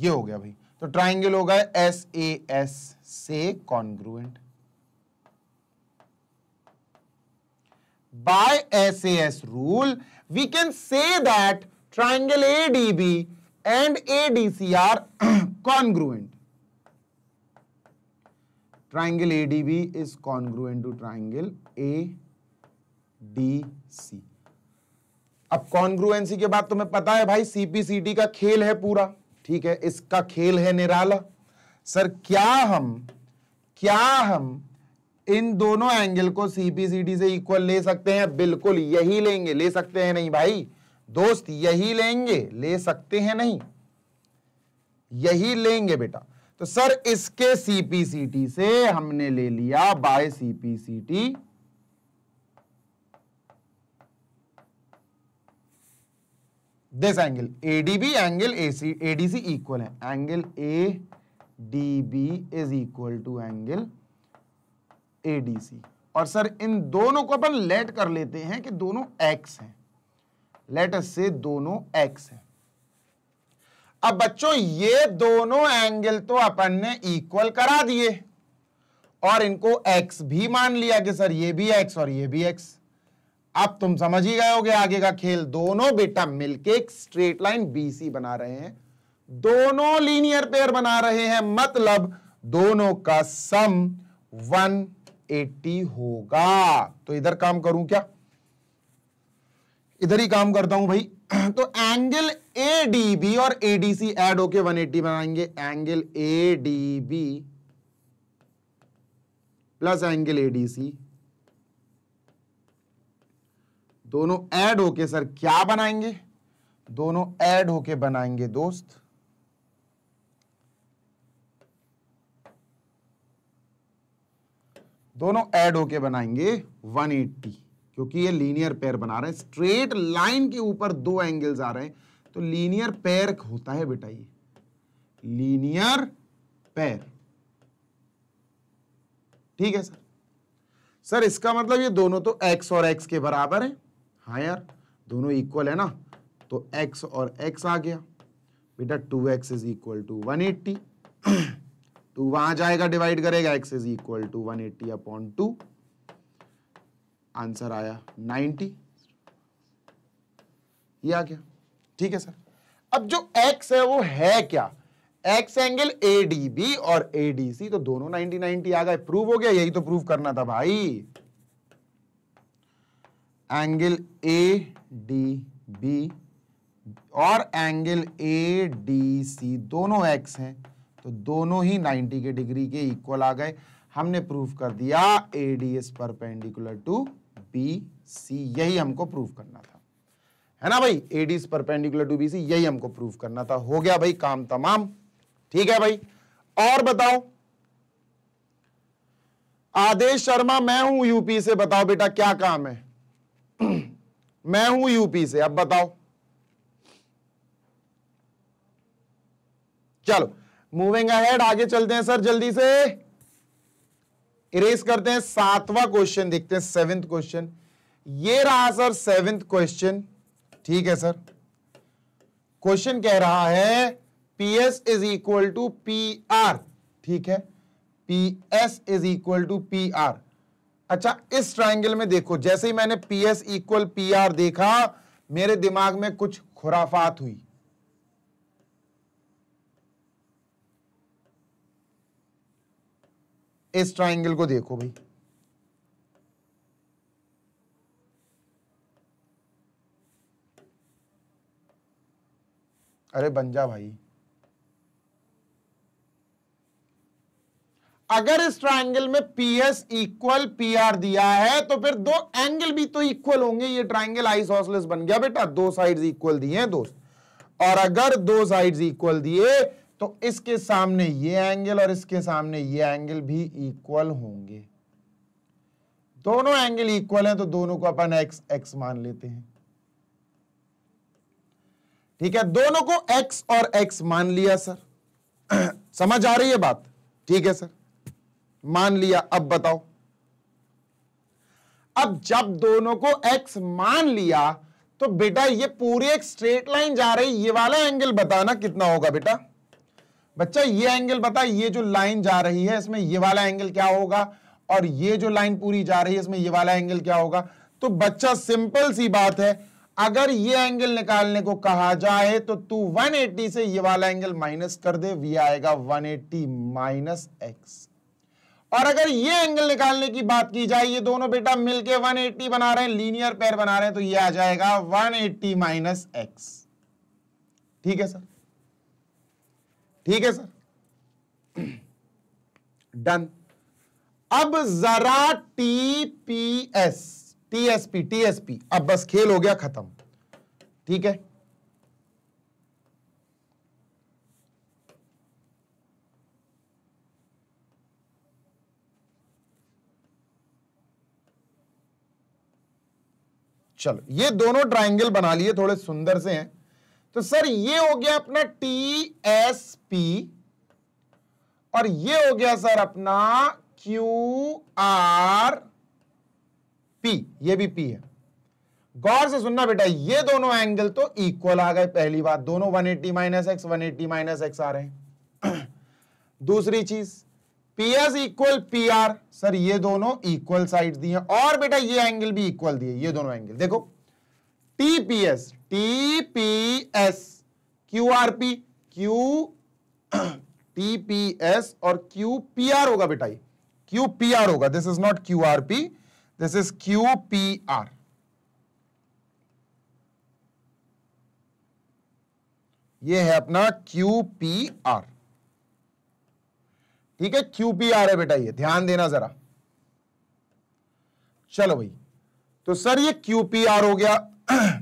ये हो गया भाई तो ट्राइंगल होगा एस ए एस से congruent by S S rule we can say that triangle A D B and A D C are congruent triangle A D B is congruent to triangle A D C अब congruency के बाद तुम्हें पता है भाई CPCT का खेल है पूरा ठीक है इसका खेल है निराला सर क्या हम क्या हम इन दोनों एंगल को सीपीसीडी से इक्वल ले सकते हैं बिल्कुल यही लेंगे ले सकते हैं नहीं भाई दोस्त यही लेंगे ले सकते हैं नहीं यही लेंगे बेटा तो सर इसके सीपीसीटी से हमने ले लिया by CPCT this angle ADB angle AC ADC equal है angle A D B is equal to angle A D C और सर इन दोनों को अपन लेट कर लेते हैं कि दोनों एक्स हैं लेट से दोनों एक्स हैं अब बच्चों ये दोनों एंगल तो अपन ने इक्वल करा दिए और इनको एक्स भी मान लिया कि सर ये भी एक्स और ये भी एक्स अब तुम समझ ही गए होगे आगे का खेल दोनों बेटा मिलके एक स्ट्रेट लाइन सी बना रहे हैं दोनों लीनियर पेयर बना रहे हैं मतलब दोनों का सम 180 होगा तो इधर काम करूं क्या इधर ही काम करता हूं भाई तो एंगल ए डी बी और ए डी सी एड होके 180 बनाएंगे angle A D B plus angle A D C दोनों ऐड होके सर क्या बनाएंगे दोनों ऐड होके बनाएंगे दोस्त दोनों ऐड होके बनाएंगे 180 क्योंकि ये लीनियर पेयर बना रहे हैं स्ट्रेट लाइन के ऊपर दो एंगल्स आ रहे हैं तो लीनियर पेयर होता है बेटा ये लीनियर पेयर ठीक है सर सर इसका मतलब ये दोनों तो x और x के बराबर है हा यार दोनों इक्वल है ना तो x और x आ गया बेटा 2x x is equal to one two वहां जाएगा डिवाइड करेगा x is equal to one eighty upon two answer आया नाइनटी ये आ गया ठीक है सर अब जो एक्स है वो है क्या x angle A D B और ए डी सी तो दोनों नाइनटी नाइनटी आ गए प्रूव हो गया यही तो प्रूव करना था भाई एंगल ए डी बी और एंगल ए डी सी दोनों एक्स हैं तो दोनों ही 90 के डिग्री के इक्वल आ गए हमने प्रूफ कर दिया A D perpendicular perpendicular to B C यही हमको प्रूफ करना था है ना भाई A D perpendicular perpendicular to B C यही हमको प्रूफ करना था हो गया भाई काम तमाम ठीक है भाई और बताओ आदेश शर्मा मैं हूं यूपी से बताओ बेटा क्या काम है मैं हूं यूपी से अब बताओ चलो मूविंग अहेड आगे चलते हैं सर जल्दी से इरेज करते हैं सातवां क्वेश्चन देखते हैं सेवेंथ क्वेश्चन ये रहा सर सेवेंथ क्वेश्चन ठीक है सर क्वेश्चन कह रहा है P S is equal to P R ठीक है P S is equal to P R अच्छा इस ट्राइंगल में देखो जैसे ही मैंने P S equal P R देखा मेरे दिमाग में कुछ खुराफात हुई इस ट्राइंगल को देखो भाई अरे बन जा भाई अगर इस ट्राइंगल में P S equal P R दिया है तो फिर दो एंगल भी तो इक्वल होंगे ये ट्राइंगल आई सॉसलेस बन गया बेटा दो साइड्स इक्वल दिए हैं दोस्त और अगर दो साइड्स इक्वल दिए तो इसके सामने ये एंगल और इसके सामने ये एंगल भी इक्वल होंगे दोनों एंगल इक्वल हैं तो दोनों को अपन एक्स एक्स मान लेते हैं ठीक है दोनों को एक्स और एक्स मान लिया सर समझ आ रही है बात ठीक है सर मान लिया अब बताओ अब जब दोनों को एक्स मान लिया तो बेटा ये पूरी एक स्ट्रेट लाइन जा रही ये वाला एंगल बताना कितना होगा बेटा बच्चा ये एंगल बता ये जो लाइन जा रही है इसमें ये वाला एंगल क्या होगा और ये जो लाइन पूरी जा रही है इसमें ये वाला एंगल क्या होगा तो बच्चा सिंपल सी बात है अगर ये एंगल निकालने को कहा जाए तो तू 180 से ये वाला एंगल माइनस कर दे वी आएगा 180 एट्टी माइनस एक्स और अगर ये एंगल निकालने की बात की जाए ये दोनों बेटा मिलके 180 बना रहे हैं लीनियर पैर बना रहे हैं तो ये आ जाएगा 180 एट्टी माइनस एक्स ठीक है सर ठीक है सर डन अब जरा T P S T S P T S P अब बस खेल हो गया खत्म ठीक है चलो ये दोनों ट्राइंगल बना लिए थोड़े सुंदर से हैं तो सर ये हो गया अपना टी एस पी और ये हो गया सर अपना क्यू आर पी ये भी पी है गौर से सुनना बेटा ये दोनों एंगल तो इक्वल आ गए पहली बात दोनों 180 eighty minus x one eighty minus x आ रहे हैं दूसरी चीज P S equal P R sir ये दोनों इक्वल साइड दिए और बेटा ये एंगल भी इक्वल दिए ये दोनों एंगल देखो T P S TPS Q R P Q TPS और क्यू पी आर होगा बेटा ये आर होगा this is not Q P this is Q P R ये है अपना क्यू पी आर ठीक है क्यूपीआर है बेटा ये ध्यान देना जरा चलो भाई तो सर ये क्यूपीआर हो गया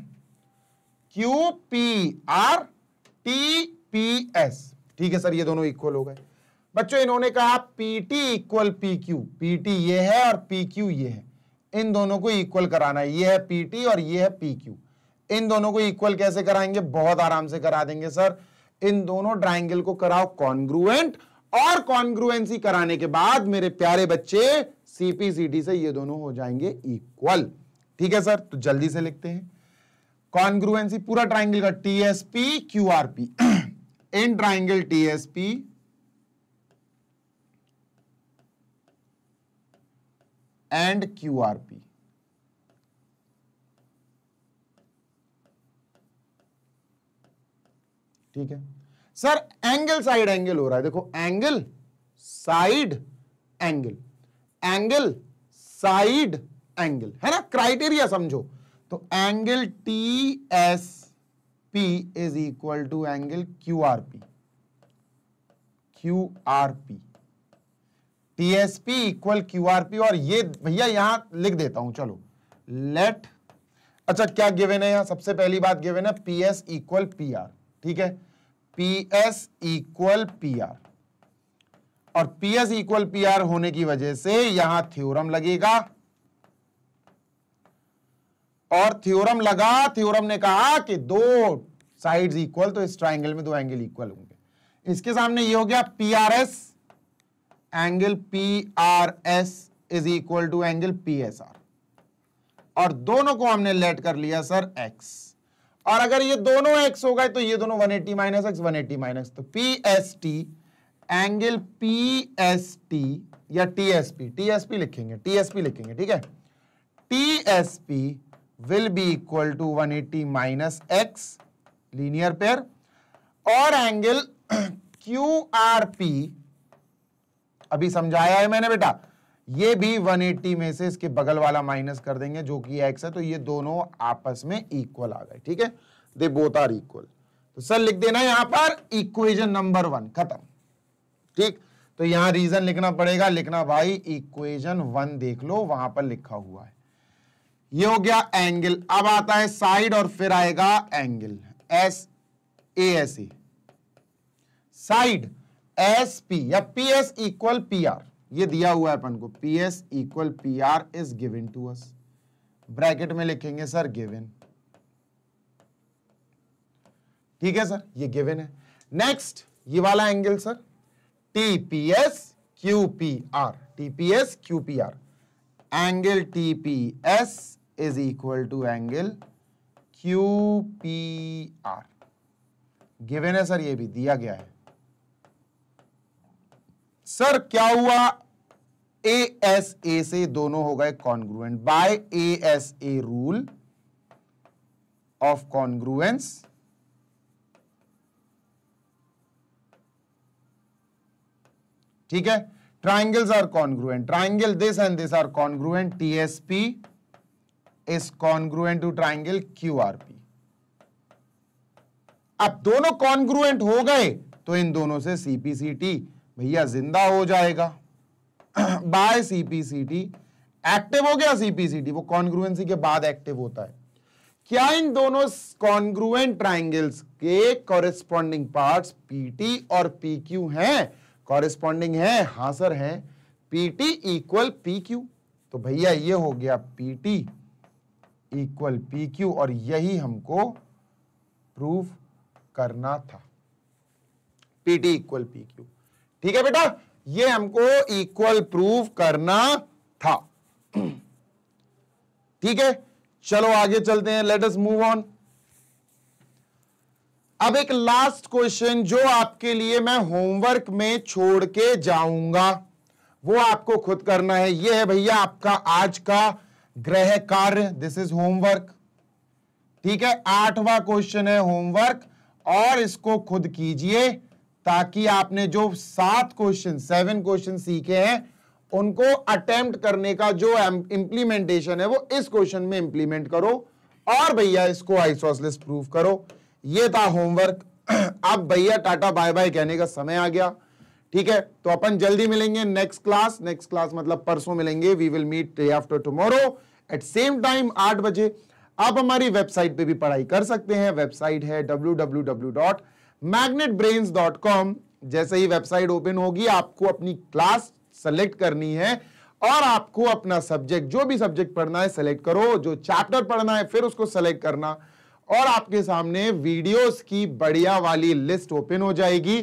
Q P R T P S ठीक है सर ये दोनों इक्वल हो गए बच्चों इन्होंने कहा PT equal P Q PT ये है और पी क्यू ये है इन दोनों को इक्वल कराना है ये है पीटी और ये है पी क्यू इन दोनों को इक्वल कैसे कराएंगे बहुत आराम से करा देंगे सर इन दोनों ट्राइंगल को कराओ कॉन्ग्रुएंट और कॉन्ग्रुएंसी कराने के बाद मेरे प्यारे बच्चे सीपीसीडी से ये दोनों हो जाएंगे इक्वल ठीक है सर तो जल्दी से लिखते हैं कॉन्ग्रुएंसी पूरा ट्राइंगल का T Q R P in triangle TSP and Q R P ठीक है सर एंगल साइड एंगल हो रहा है देखो angle side angle angle side angle है ना क्राइटेरिया समझो तो angle T S P is equal to angle Q R P Q R P T S P equal Q R P और ये भैया यहां लिख देता हूं चलो लेट अच्छा क्या गिवेन है यहां सबसे पहली बात गिवेन है P S equal P R ठीक है P S equal P R और P S equal P R होने की वजह से यहां थ्योरम लगेगा और थ्योरम लगा थ्योरम ने कहा कि दो साइड्स इक्वल तो इस ट्राइंगल में दो एंगल इक्वल होंगे इसके सामने ये हो गया P R S angle P R S is equal to angle P S R और दोनों को हमने लेट कर लिया सर एक्स और अगर ये दोनों एक्स हो गए तो ये दोनों one eighty minus x one eighty minus तो P S T angle P S T या T S P T S P लिखेंगे टी एस पी लिखेंगे ठीक है T S P will be equal to 180 minus x linear pair और angle Q R P अभी समझाया है मैंने बेटा ये भी 180 में से इसके बगल वाला माइनस कर देंगे जो कि एक्स है तो ये दोनों आपस में इक्वल आ गए ठीक है दे बोथ आर इक्वल तो सर लिख देना यहां पर इक्वेशन नंबर वन खत्म ठीक तो यहां रीजन लिखना पड़ेगा लिखना भाई इक्वेशन वन देख लो वहां पर लिखा हुआ है ये हो गया एंगल अब आता है साइड और फिर आएगा एंगल एस ए एस ई साइड एस पी या P S equal P R ये दिया हुआ है अपन को P S equal P R is given to us bracket में लिखेंगे सर गिवन ठीक है सर ये गिवन है नेक्स्ट ये वाला angle sir T P S Q P R T P S Q P R angle T P S equal to angle Q P R given है sir ये भी दिया गया है सर क्या हुआ ए एस ए से दोनों हो गए congruent by A S A rule of congruence ठीक है triangles are congruent triangle this and this are congruent T S P is congruent to triangle QRP. अब दोनों कॉन्ग्रुएंट हो गए तो इन दोनों से सीपीसीटी भैया जिंदा हो जाएगा बाय सीपीसीटी एक्टिव हो गया सीपीसीटी वो कॉन्ग्रुएंसी के बाद एक्टिव होता है क्या इन दोनों कॉन्ग्रुएंट ट्राइंगल्स के कॉरेस्पॉन्डिंग पार्ट्स पीटी और पीक्यू हैं कॉरेस्पॉन्डिंग है हाँ सर हैं पीटी इक्वल पीक्यू तो भैया ये हो गया पीटी इक्वल पी क्यू और यही हमको प्रूफ करना था टी इक्वल पी क्यू ठीक है बेटा ये हमको इक्वल प्रूफ करना था ठीक है चलो आगे चलते हैं लेट अस मूव ऑन अब एक लास्ट क्वेश्चन जो आपके लिए मैं होमवर्क में छोड़ के जाऊंगा वो आपको खुद करना है ये है भैया आपका आज का ग्रह कार्य दिस इज होमवर्क ठीक है आठवां क्वेश्चन है होमवर्क और इसको खुद कीजिए ताकि आपने जो सात क्वेश्चन सेवन क्वेश्चन सीखे हैं उनको अटेम्प्ट करने का जो इंप्लीमेंटेशन है वो इस क्वेश्चन में इंप्लीमेंट करो और भैया इसको आइसोसलेस प्रूफ करो ये था होमवर्क अब भैया टाटा बाय बाय कहने का समय आ गया ठीक है तो अपन जल्दी मिलेंगे नेक्स्ट क्लास नेक्स्ट क्लास मतलब परसों मिलेंगे we will meet day after tomorrow at same time आठ बजे आप हमारी वेबसाइट पे भी पढ़ाई कर सकते हैं वेबसाइट है डब्ल्यू जैसे ही वेबसाइट ओपन होगी आपको अपनी क्लास सेलेक्ट करनी है और आपको अपना सब्जेक्ट जो भी सब्जेक्ट पढ़ना है सेलेक्ट करो जो चैप्टर पढ़ना है फिर उसको सेलेक्ट करना और आपके सामने वीडियोस की बढ़िया वाली लिस्ट ओपन हो जाएगी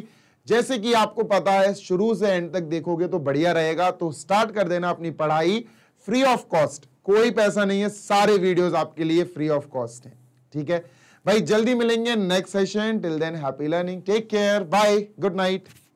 जैसे कि आपको पता है शुरू से एंड तक देखोगे तो बढ़िया रहेगा तो स्टार्ट कर देना अपनी पढ़ाई फ्री ऑफ कॉस्ट कोई पैसा नहीं है सारे वीडियोस आपके लिए फ्री ऑफ कॉस्ट है ठीक है भाई जल्दी मिलेंगे next session till then happy learning take care bye good night